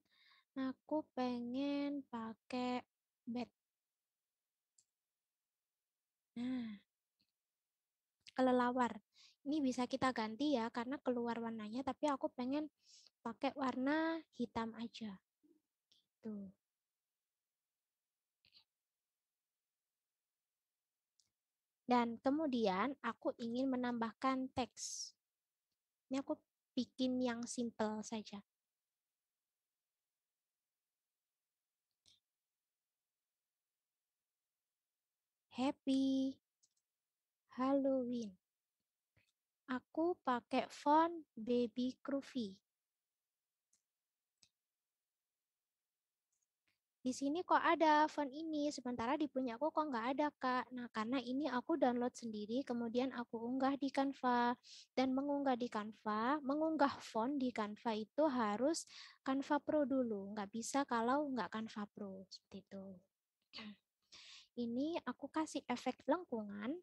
Aku pengen pakai bed Nah. Kelelawar. Ini bisa kita ganti ya, karena keluar warnanya, tapi aku pengen pakai warna hitam aja. Gitu. Dan kemudian aku ingin menambahkan teks. Ini aku bikin yang simple saja. Happy Halloween. Aku pakai font Baby Groovy. Di sini kok ada font ini, sementara di punya aku kok nggak ada, Kak. Nah, karena ini aku download sendiri, kemudian aku unggah di Canva. Dan mengunggah di Canva, mengunggah font di Canva itu harus Canva Pro dulu. Nggak bisa kalau nggak Canva Pro, seperti itu ini aku kasih efek lengkungan.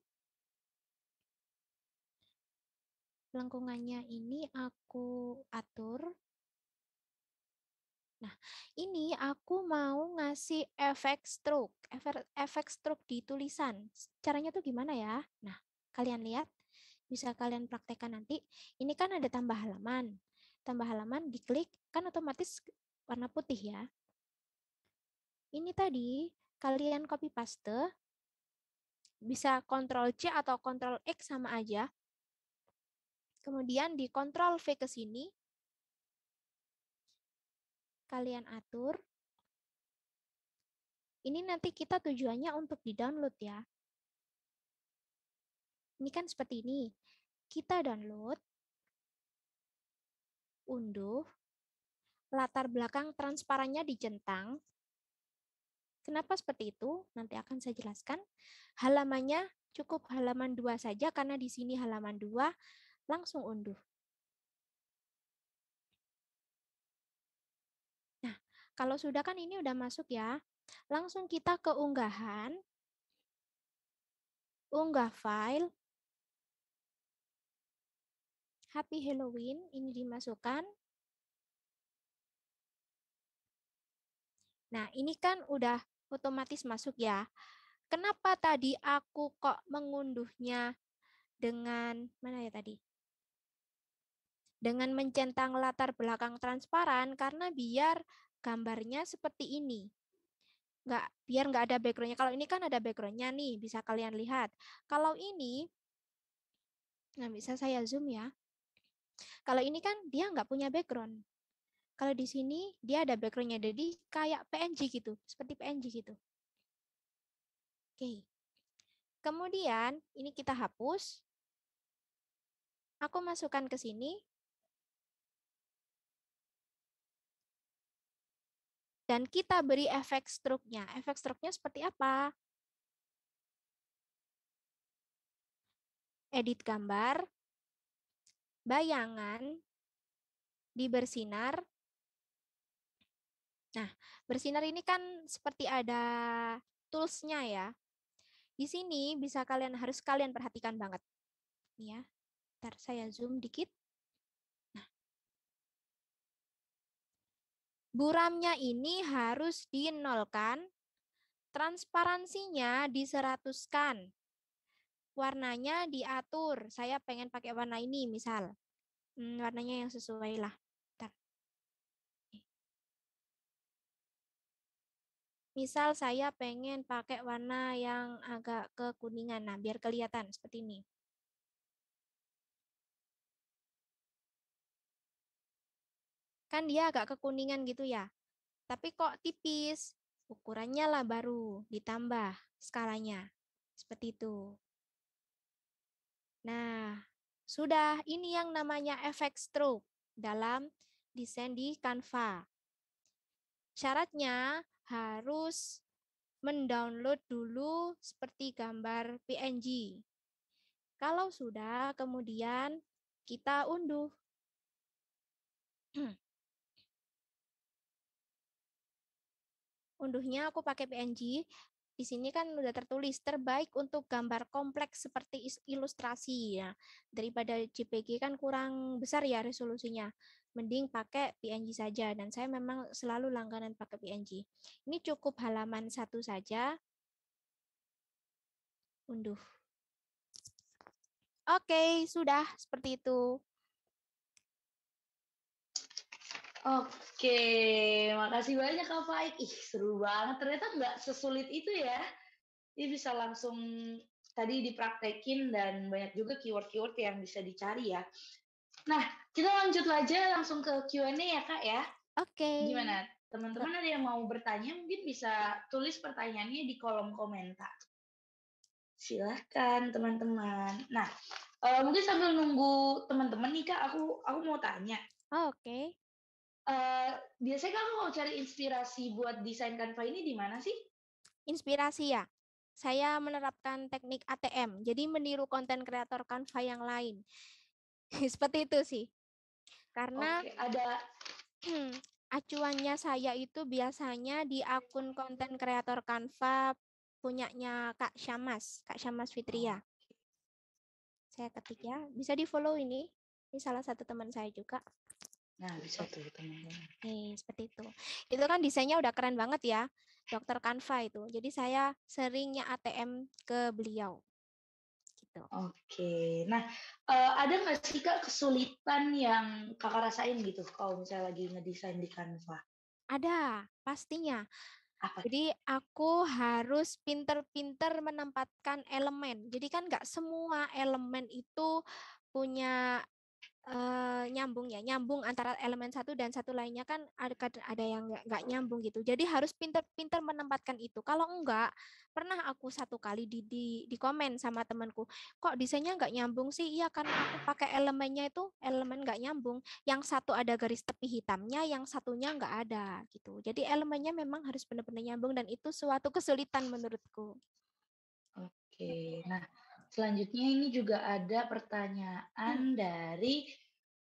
Lengkungannya ini aku atur. Nah, ini aku mau ngasih efek stroke, efek, efek stroke di tulisan. Caranya tuh gimana ya? Nah, kalian lihat, bisa kalian praktekkan nanti. Ini kan ada tambah halaman. Tambah halaman diklik, kan otomatis warna putih ya. Ini tadi kalian copy paste, bisa Ctrl C atau Ctrl X sama aja. Kemudian di Ctrl V ke sini, kalian atur. Ini nanti kita tujuannya untuk di-download ya. Ini kan seperti ini. Kita download, unduh, latar belakang transparannya dicentang Kenapa seperti itu? Nanti akan saya jelaskan. Halamannya cukup halaman dua saja karena di sini halaman dua langsung unduh. Nah, kalau sudah kan ini udah masuk ya. Langsung kita ke unggahan. Unggah file. Happy Halloween ini dimasukkan. Nah, ini kan udah otomatis masuk ya. Kenapa tadi aku kok mengunduhnya dengan mana ya tadi? Dengan mencentang latar belakang transparan karena biar gambarnya seperti ini. Nggak, biar nggak ada backgroundnya. Kalau ini kan ada backgroundnya nih, bisa kalian lihat. Kalau ini, nah bisa saya zoom ya. Kalau ini kan dia nggak punya background. Kalau di sini dia ada backgroundnya, jadi kayak PNG gitu, seperti PNG gitu. Oke. Kemudian ini kita hapus. Aku masukkan ke sini. Dan kita beri efek struknya. Efek struknya seperti apa? Edit gambar, bayangan, dibersinar, Nah, bersinar ini kan seperti ada toolsnya ya. Di sini bisa kalian harus kalian perhatikan banget. Ini ya, ntar saya zoom dikit. Nah, buramnya ini harus dinolkan, transparansinya diseratuskan, warnanya diatur. Saya pengen pakai warna ini misal, hmm, warnanya yang sesuai lah. Misal saya pengen pakai warna yang agak kekuningan, nah biar kelihatan seperti ini. Kan dia agak kekuningan gitu ya, tapi kok tipis, ukurannya lah baru ditambah skalanya, seperti itu. Nah, sudah ini yang namanya efek stroke dalam desain di Canva. Syaratnya harus mendownload dulu seperti gambar PNG. Kalau sudah, kemudian kita unduh. Unduhnya aku pakai PNG. Di sini kan sudah tertulis terbaik untuk gambar kompleks seperti ilustrasi ya. Daripada JPG kan kurang besar ya resolusinya mending pakai PNG saja dan saya memang selalu langganan pakai PNG. Ini cukup halaman satu saja. Unduh. Oke, sudah seperti itu. Oke, makasih banyak Kak Faik. Ih, seru banget. Ternyata nggak sesulit itu ya. Ini bisa langsung tadi dipraktekin dan banyak juga keyword-keyword yang bisa dicari ya. Nah, kita lanjut aja langsung ke Q&A ya Kak ya. Oke. Okay. Gimana? Teman-teman ada yang mau bertanya mungkin bisa tulis pertanyaannya di kolom komentar. Silahkan teman-teman. Nah, uh, mungkin sambil nunggu teman-teman nih Kak, aku aku mau tanya. Oh, Oke. Okay. Uh, eh, biasanya kamu mau cari inspirasi buat desain kanva ini di mana sih? Inspirasi ya. Saya menerapkan teknik ATM, jadi meniru konten kreator kanva yang lain. Seperti itu sih. Karena okay, ada acuannya saya itu biasanya di akun konten kreator Canva punyanya Kak Syamas, Kak Syamas Fitria. Saya ketik ya, bisa di follow ini. Ini salah satu teman saya juga. Nah, bisa tuh teman-teman. Nih, seperti itu. Itu kan desainnya udah keren banget ya, dokter Canva itu. Jadi saya seringnya ATM ke beliau gitu. Oke, okay. nah uh, ada nggak sih kak kesulitan yang kakak rasain gitu kalau misalnya lagi ngedesain di Canva? Ada, pastinya. Apa? Jadi aku harus pinter-pinter menempatkan elemen. Jadi kan nggak semua elemen itu punya Eh, nyambung ya nyambung antara elemen satu dan satu lainnya kan ada ada yang nggak nyambung gitu jadi harus pinter-pinter menempatkan itu kalau enggak pernah aku satu kali di di, di komen sama temanku kok desainnya nggak nyambung sih iya karena aku pakai elemennya itu elemen nggak nyambung yang satu ada garis tepi hitamnya yang satunya nggak ada gitu jadi elemennya memang harus benar-benar nyambung dan itu suatu kesulitan menurutku oke nah Selanjutnya ini juga ada pertanyaan hmm. dari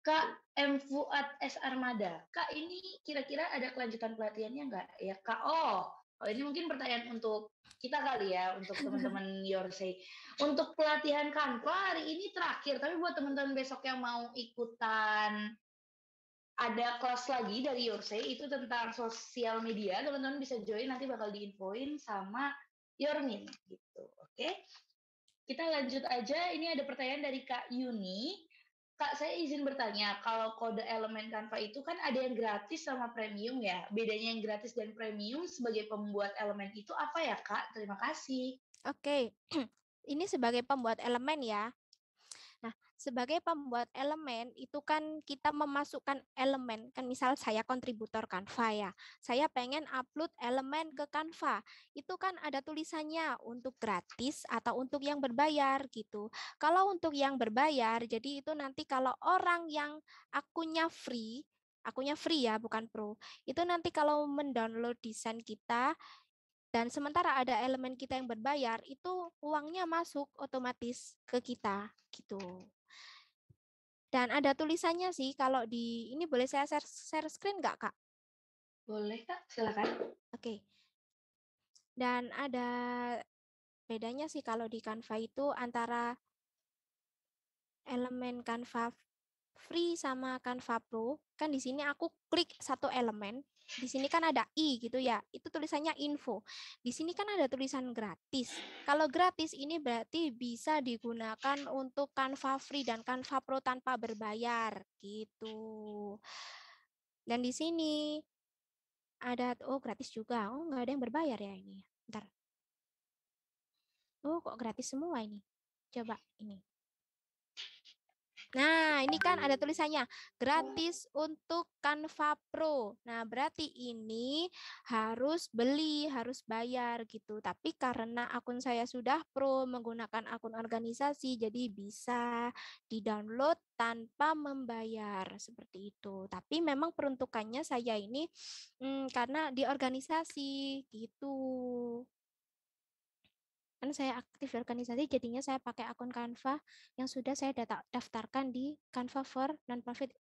Kak M Fuad S Armada. Kak ini kira-kira ada kelanjutan pelatihannya nggak ya Kak? Oh, oh ini mungkin pertanyaan untuk kita kali ya untuk teman-teman Yorsei. Untuk pelatihan Canva hari ini terakhir, tapi buat teman-teman besok yang mau ikutan ada kelas lagi dari Yorsei itu tentang sosial media, teman-teman bisa join nanti bakal diinfoin sama Yormin gitu. Oke. Okay? Kita lanjut aja. Ini ada pertanyaan dari Kak Yuni. Kak, saya izin bertanya, kalau kode elemen Canva itu kan ada yang gratis sama premium ya. Bedanya yang gratis dan premium sebagai pembuat elemen itu apa ya, Kak? Terima kasih. Oke. Okay. Ini sebagai pembuat elemen ya sebagai pembuat elemen itu kan kita memasukkan elemen kan misal saya kontributor Canva ya saya pengen upload elemen ke Canva itu kan ada tulisannya untuk gratis atau untuk yang berbayar gitu kalau untuk yang berbayar jadi itu nanti kalau orang yang akunnya free akunnya free ya bukan pro itu nanti kalau mendownload desain kita dan sementara ada elemen kita yang berbayar itu uangnya masuk otomatis ke kita gitu dan ada tulisannya sih kalau di ini boleh saya share, share screen nggak kak? Boleh kak, silakan. Oke. Okay. Dan ada bedanya sih kalau di Canva itu antara elemen Canva free sama Canva Pro. Kan di sini aku klik satu elemen, di sini kan ada i gitu ya. Itu tulisannya info. Di sini kan ada tulisan gratis. Kalau gratis ini berarti bisa digunakan untuk Canva free dan Canva Pro tanpa berbayar gitu. Dan di sini ada oh gratis juga. Oh, nggak ada yang berbayar ya ini. Ya? ntar Oh, kok gratis semua ini? Coba ini. Nah, ini kan ada tulisannya gratis untuk Canva Pro. Nah, berarti ini harus beli, harus bayar gitu. Tapi karena akun saya sudah pro menggunakan akun organisasi, jadi bisa di-download tanpa membayar seperti itu. Tapi memang peruntukannya saya ini hmm, karena di organisasi gitu kan saya aktif di organisasi jadinya saya pakai akun Canva yang sudah saya data, daftarkan di Canva for Nonprofit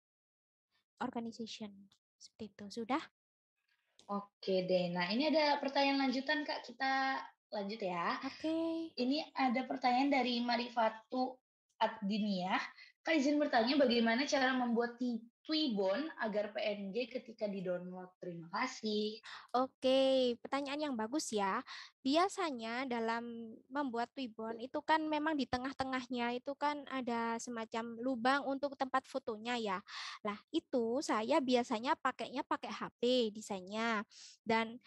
Organization seperti itu sudah Oke deh, nah ini ada pertanyaan lanjutan kak, kita lanjut ya. Oke. Ini ada pertanyaan dari Marifatu Adinia. Kak izin bertanya bagaimana cara membuat Freebon agar PNG ketika di-download? Terima kasih. Oke, pertanyaan yang bagus ya. Biasanya dalam membuat Freebon itu kan memang di tengah-tengahnya itu kan ada semacam lubang untuk tempat fotonya ya. Lah, itu saya biasanya pakainya pakai HP desainnya. Dan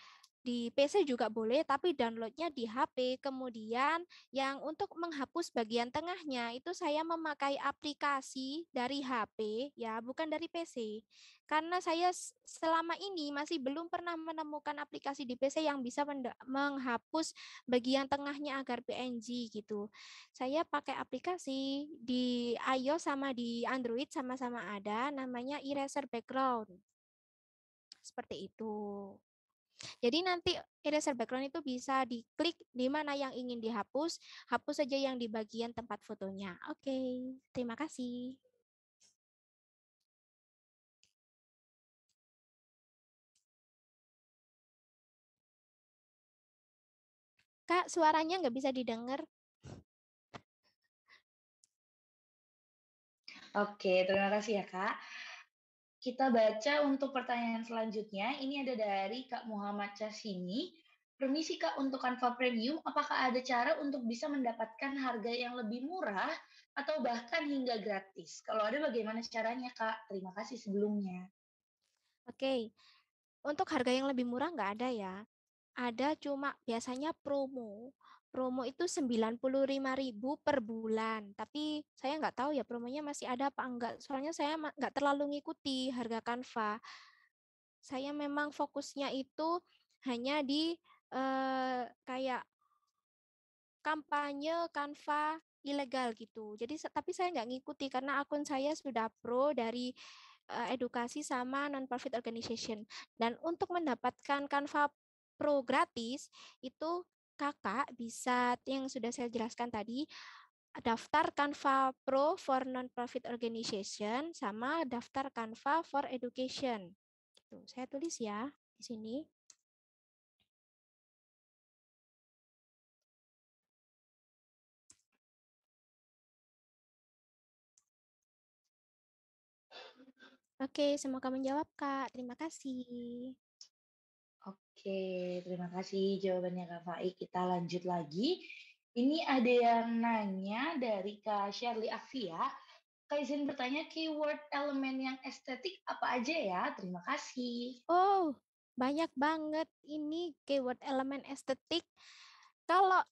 di PC juga boleh, tapi downloadnya di HP. Kemudian yang untuk menghapus bagian tengahnya itu saya memakai aplikasi dari HP, ya bukan dari PC. Karena saya selama ini masih belum pernah menemukan aplikasi di PC yang bisa menghapus bagian tengahnya agar PNG gitu. Saya pakai aplikasi di iOS sama di Android sama-sama ada, namanya Eraser Background. Seperti itu. Jadi nanti eraser background itu bisa diklik di mana yang ingin dihapus, hapus saja yang di bagian tempat fotonya. Oke, okay, terima kasih. Kak, suaranya nggak bisa didengar. Oke, terima kasih ya Kak. Kita baca untuk pertanyaan selanjutnya. Ini ada dari Kak Muhammad Casini. Permisi Kak, untuk kanva premium, apakah ada cara untuk bisa mendapatkan harga yang lebih murah atau bahkan hingga gratis? Kalau ada bagaimana caranya Kak? Terima kasih sebelumnya. Oke, okay. untuk harga yang lebih murah nggak ada ya. Ada cuma biasanya promo promo itu 95.000 per bulan. Tapi saya nggak tahu ya promonya masih ada apa enggak. Soalnya saya nggak terlalu ngikuti harga Canva. Saya memang fokusnya itu hanya di eh, kayak kampanye Canva ilegal gitu. Jadi tapi saya nggak ngikuti karena akun saya sudah pro dari eh, edukasi sama non-profit organization. Dan untuk mendapatkan Canva Pro gratis itu Kakak bisa yang sudah saya jelaskan tadi daftar Canva Pro for non-profit organization sama daftar Canva for education. Gitu. Saya tulis ya di sini. Oke, semoga menjawab, Kak. Terima kasih. Oke, terima kasih jawabannya Kak Faik. Kita lanjut lagi. Ini ada yang nanya dari Kak Shirley Afia. Kak izin bertanya keyword elemen yang estetik apa aja ya? Terima kasih. Oh, banyak banget ini keyword elemen estetik. Kalau,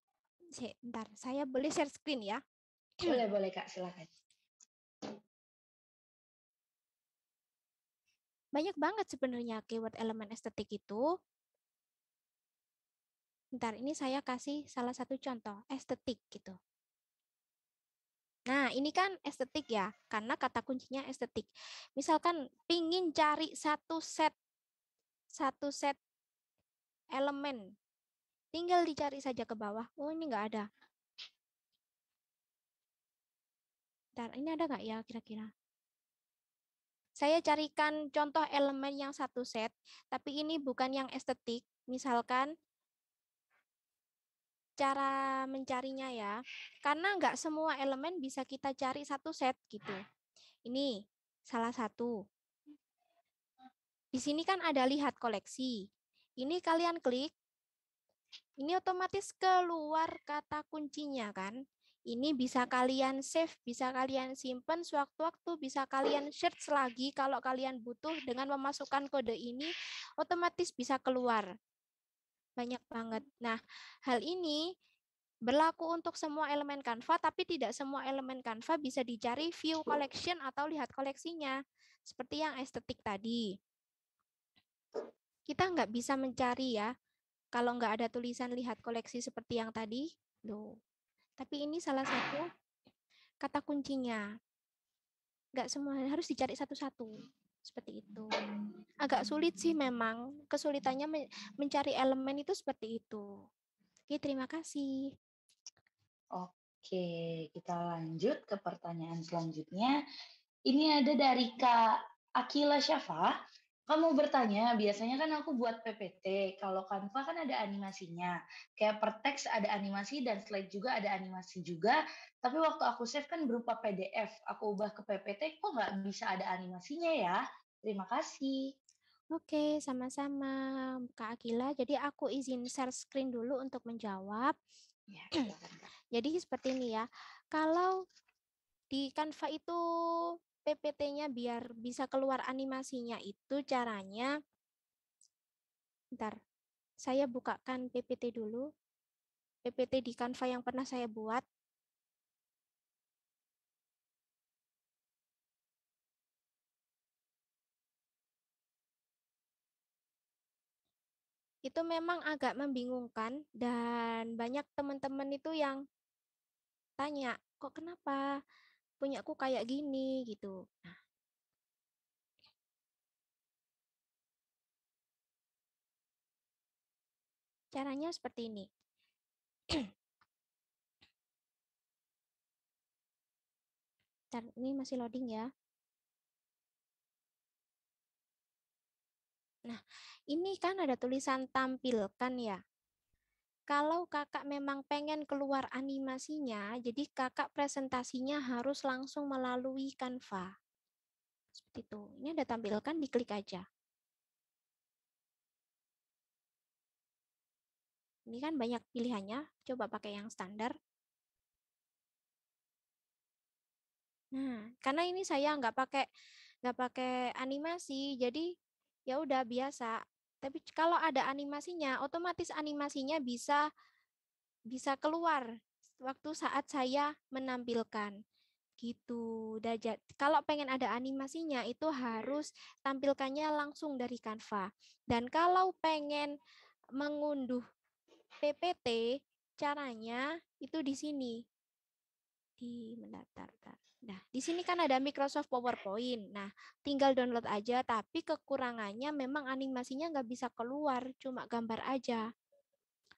sebentar, saya boleh share screen ya? Boleh, boleh Kak, silakan. Banyak banget sebenarnya keyword elemen estetik itu Bentar, ini saya kasih salah satu contoh, estetik gitu. Nah, ini kan estetik ya, karena kata kuncinya estetik. Misalkan pingin cari satu set, satu set elemen, tinggal dicari saja ke bawah. Oh, ini nggak ada. Bentar, ini ada nggak ya kira-kira? Saya carikan contoh elemen yang satu set, tapi ini bukan yang estetik. Misalkan cara mencarinya ya. Karena nggak semua elemen bisa kita cari satu set gitu. Ini salah satu. Di sini kan ada lihat koleksi. Ini kalian klik. Ini otomatis keluar kata kuncinya kan. Ini bisa kalian save, bisa kalian simpan sewaktu-waktu, bisa kalian search lagi kalau kalian butuh dengan memasukkan kode ini otomatis bisa keluar banyak banget. Nah, hal ini berlaku untuk semua elemen kanva, tapi tidak semua elemen kanva bisa dicari view collection atau lihat koleksinya, seperti yang estetik tadi. Kita nggak bisa mencari ya, kalau nggak ada tulisan lihat koleksi seperti yang tadi. Loh. Tapi ini salah satu kata kuncinya. Nggak semua, harus dicari satu-satu seperti itu. Agak sulit sih memang, kesulitannya men mencari elemen itu seperti itu. Oke, terima kasih. Oke, kita lanjut ke pertanyaan selanjutnya. Ini ada dari Kak Akila Syafa kamu bertanya, biasanya kan aku buat PPT. Kalau Canva kan ada animasinya. Kayak per teks ada animasi dan slide juga ada animasi juga. Tapi waktu aku save kan berupa PDF. Aku ubah ke PPT, kok nggak bisa ada animasinya ya? Terima kasih. Oke, sama-sama Kak Akila. Jadi aku izin share screen dulu untuk menjawab. Ya, Jadi seperti ini ya. Kalau di Canva itu PPT-nya biar bisa keluar animasinya itu caranya Bentar, saya bukakan PPT dulu. PPT di Canva yang pernah saya buat. Itu memang agak membingungkan dan banyak teman-teman itu yang tanya, kok kenapa punya aku kayak gini gitu. Nah, caranya seperti ini. Bentar, ini masih loading ya. Nah, ini kan ada tulisan tampilkan ya kalau kakak memang pengen keluar animasinya, jadi kakak presentasinya harus langsung melalui Canva. Seperti itu. Ini ada tampilkan, diklik aja. Ini kan banyak pilihannya, coba pakai yang standar. Nah, karena ini saya nggak pakai nggak pakai animasi, jadi ya udah biasa tapi kalau ada animasinya, otomatis animasinya bisa bisa keluar waktu saat saya menampilkan gitu. Dajat. Kalau pengen ada animasinya itu harus tampilkannya langsung dari Canva. Dan kalau pengen mengunduh PPT caranya itu di sini di mendaftarkan. Nah, di sini kan ada Microsoft PowerPoint. Nah, tinggal download aja, tapi kekurangannya memang animasinya nggak bisa keluar, cuma gambar aja.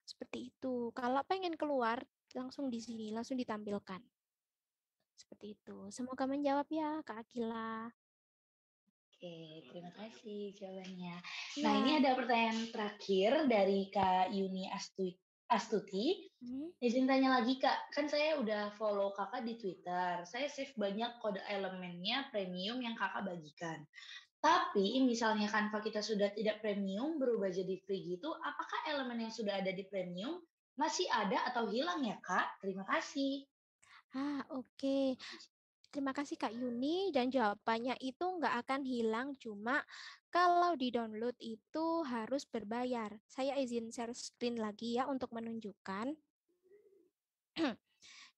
Seperti itu. Kalau pengen keluar, langsung di sini, langsung ditampilkan. Seperti itu. Semoga menjawab ya, Kak Akila. Oke, terima kasih jawabannya. Ya. Nah, ini iya. ada pertanyaan terakhir dari Kak Yuni Astuti Astuti. Hmm. Izin tanya lagi Kak, kan saya udah follow Kakak di Twitter. Saya save banyak kode elemennya premium yang Kakak bagikan. Tapi misalnya kanva kita sudah tidak premium berubah jadi free gitu, apakah elemen yang sudah ada di premium masih ada atau hilang ya Kak? Terima kasih. Ah, oke. Okay. Terima kasih Kak Yuni dan jawabannya itu nggak akan hilang cuma kalau di-download itu harus berbayar. Saya izin share screen lagi ya untuk menunjukkan.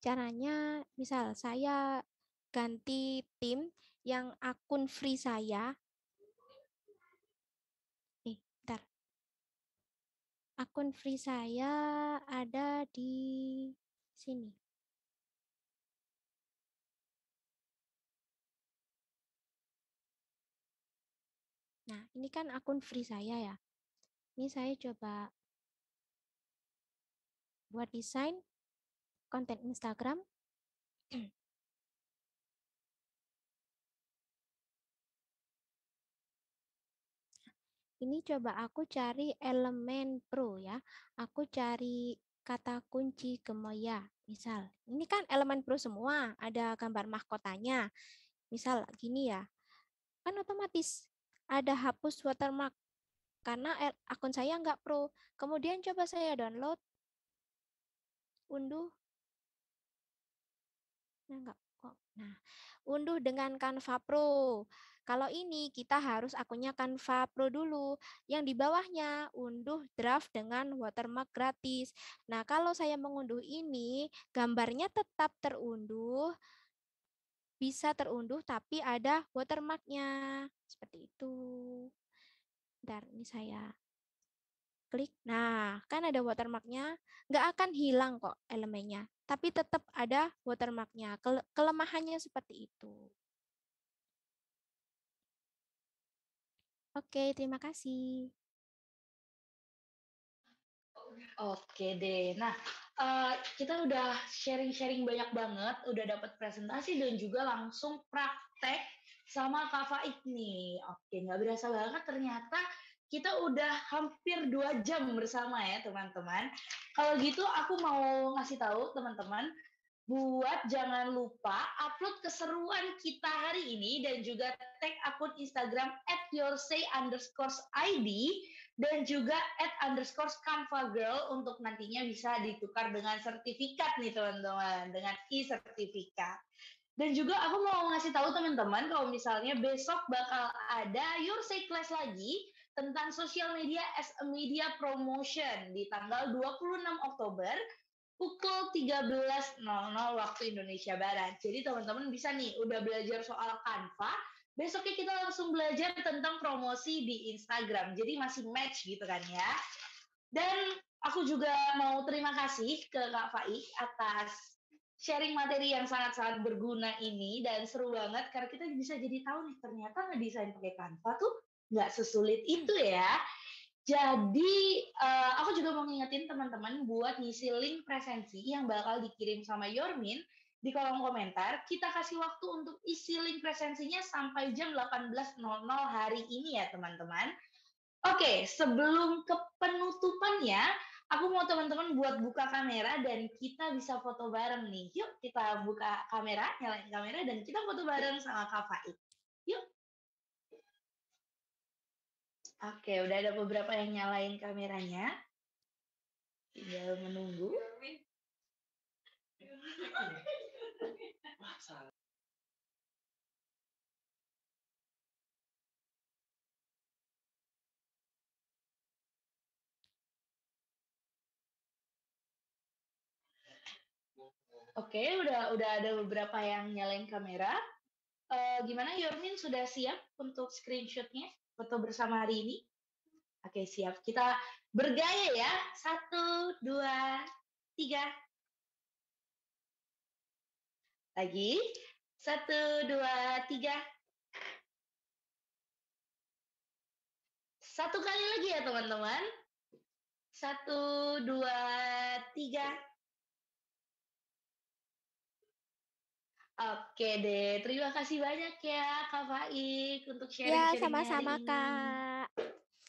Caranya misal saya ganti tim yang akun free saya. Nih, bentar. Akun free saya ada di sini. ini kan akun free saya ya. Ini saya coba buat desain konten Instagram. ini coba aku cari elemen pro ya. Aku cari kata kunci gemoya. Misal, ini kan elemen pro semua, ada gambar mahkotanya. Misal gini ya. Kan otomatis ada hapus watermark karena er, akun saya nggak pro. Kemudian coba saya download, unduh, nah nggak kok. Nah, unduh dengan Canva Pro. Kalau ini kita harus akunnya Canva Pro dulu. Yang di bawahnya unduh draft dengan watermark gratis. Nah, kalau saya mengunduh ini, gambarnya tetap terunduh, bisa terunduh tapi ada watermarknya seperti itu. Bentar, ini saya klik. Nah, kan ada watermarknya, nggak akan hilang kok elemennya, tapi tetap ada watermarknya. kelemahannya seperti itu. Oke, terima kasih. Oke deh. Nah, uh, kita udah sharing-sharing banyak banget, udah dapat presentasi dan juga langsung praktek sama Kak Faik nih. Oke, nggak berasa banget ternyata kita udah hampir dua jam bersama ya teman-teman. Kalau gitu aku mau ngasih tahu teman-teman buat jangan lupa upload keseruan kita hari ini dan juga tag akun Instagram at yoursay underscore ID dan juga at underscore Canva Girl untuk nantinya bisa ditukar dengan sertifikat nih teman-teman dengan e-sertifikat. Dan juga aku mau ngasih tahu teman-teman kalau misalnya besok bakal ada Your Say Class lagi tentang social media as a media promotion di tanggal 26 Oktober pukul 13.00 waktu Indonesia Barat. Jadi teman-teman bisa nih udah belajar soal Canva, Besoknya kita langsung belajar tentang promosi di Instagram. Jadi masih match gitu kan ya. Dan aku juga mau terima kasih ke Kak Faik atas sharing materi yang sangat-sangat berguna ini dan seru banget karena kita bisa jadi tahu nih ternyata ngedesain pakai Canva tuh nggak sesulit itu hmm. ya. Jadi eh, aku juga mau ngingetin teman-teman buat ngisi link presensi yang bakal dikirim sama Yormin di kolom komentar. Kita kasih waktu untuk isi link presensinya sampai jam 18.00 hari ini ya teman-teman. Oke, sebelum ke penutupannya, aku mau teman-teman buat buka kamera dan kita bisa foto bareng nih. Yuk kita buka kamera, nyalain kamera dan kita foto bareng sama Kak Faik. Yuk. Oke, udah ada beberapa yang nyalain kameranya. Tinggal menunggu. Iya, Oke, okay, udah udah ada beberapa yang nyalain kamera. Uh, gimana Yormin sudah siap untuk screenshotnya foto bersama hari ini? Oke okay, siap, kita bergaya ya. Satu, dua, tiga. Lagi. Satu, dua, tiga. Satu kali lagi ya teman-teman. Satu, dua, tiga. Oke deh, terima kasih banyak ya Kak Faik untuk sharing Ya, sama-sama Kak.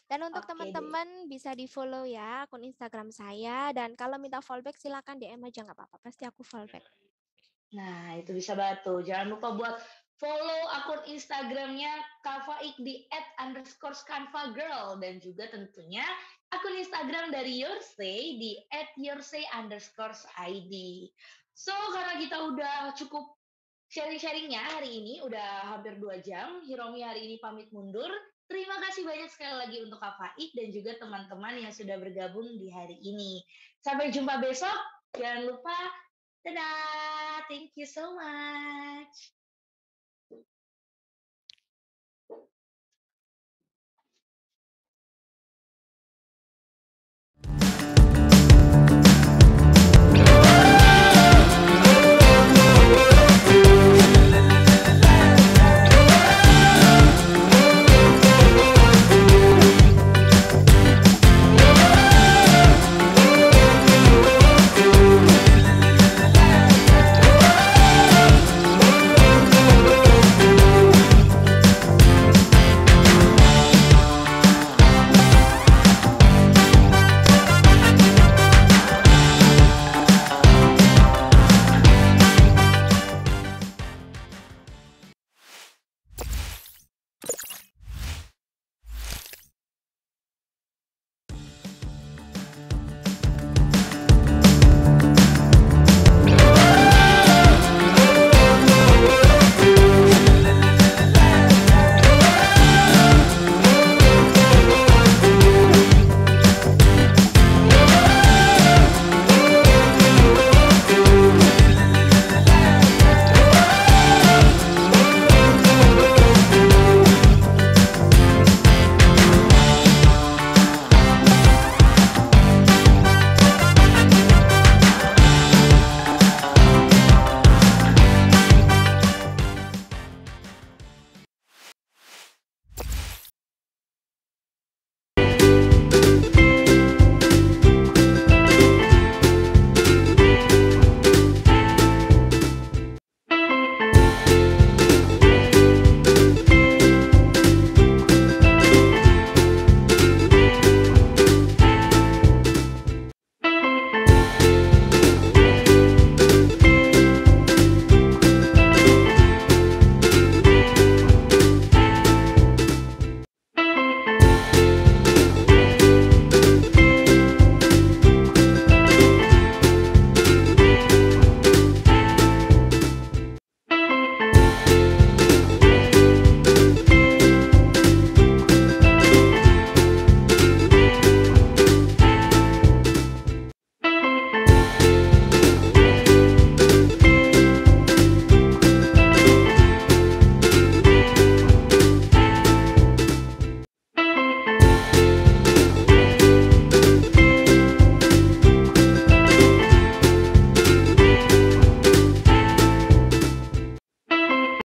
Dan untuk teman-teman bisa di follow ya akun Instagram saya dan kalau minta fallback silakan DM aja nggak apa-apa pasti aku fallback. Nah itu bisa batu. Jangan lupa buat follow akun Instagramnya Kavaik di at underscore Girl dan juga tentunya akun Instagram dari Yoursay di at underscore ID. So karena kita udah cukup sharing-sharingnya hari ini udah hampir dua jam. Hiromi hari ini pamit mundur. Terima kasih banyak sekali lagi untuk Kak Faik dan juga teman-teman yang sudah bergabung di hari ini. Sampai jumpa besok. Jangan lupa. Dadah. Thank you so much.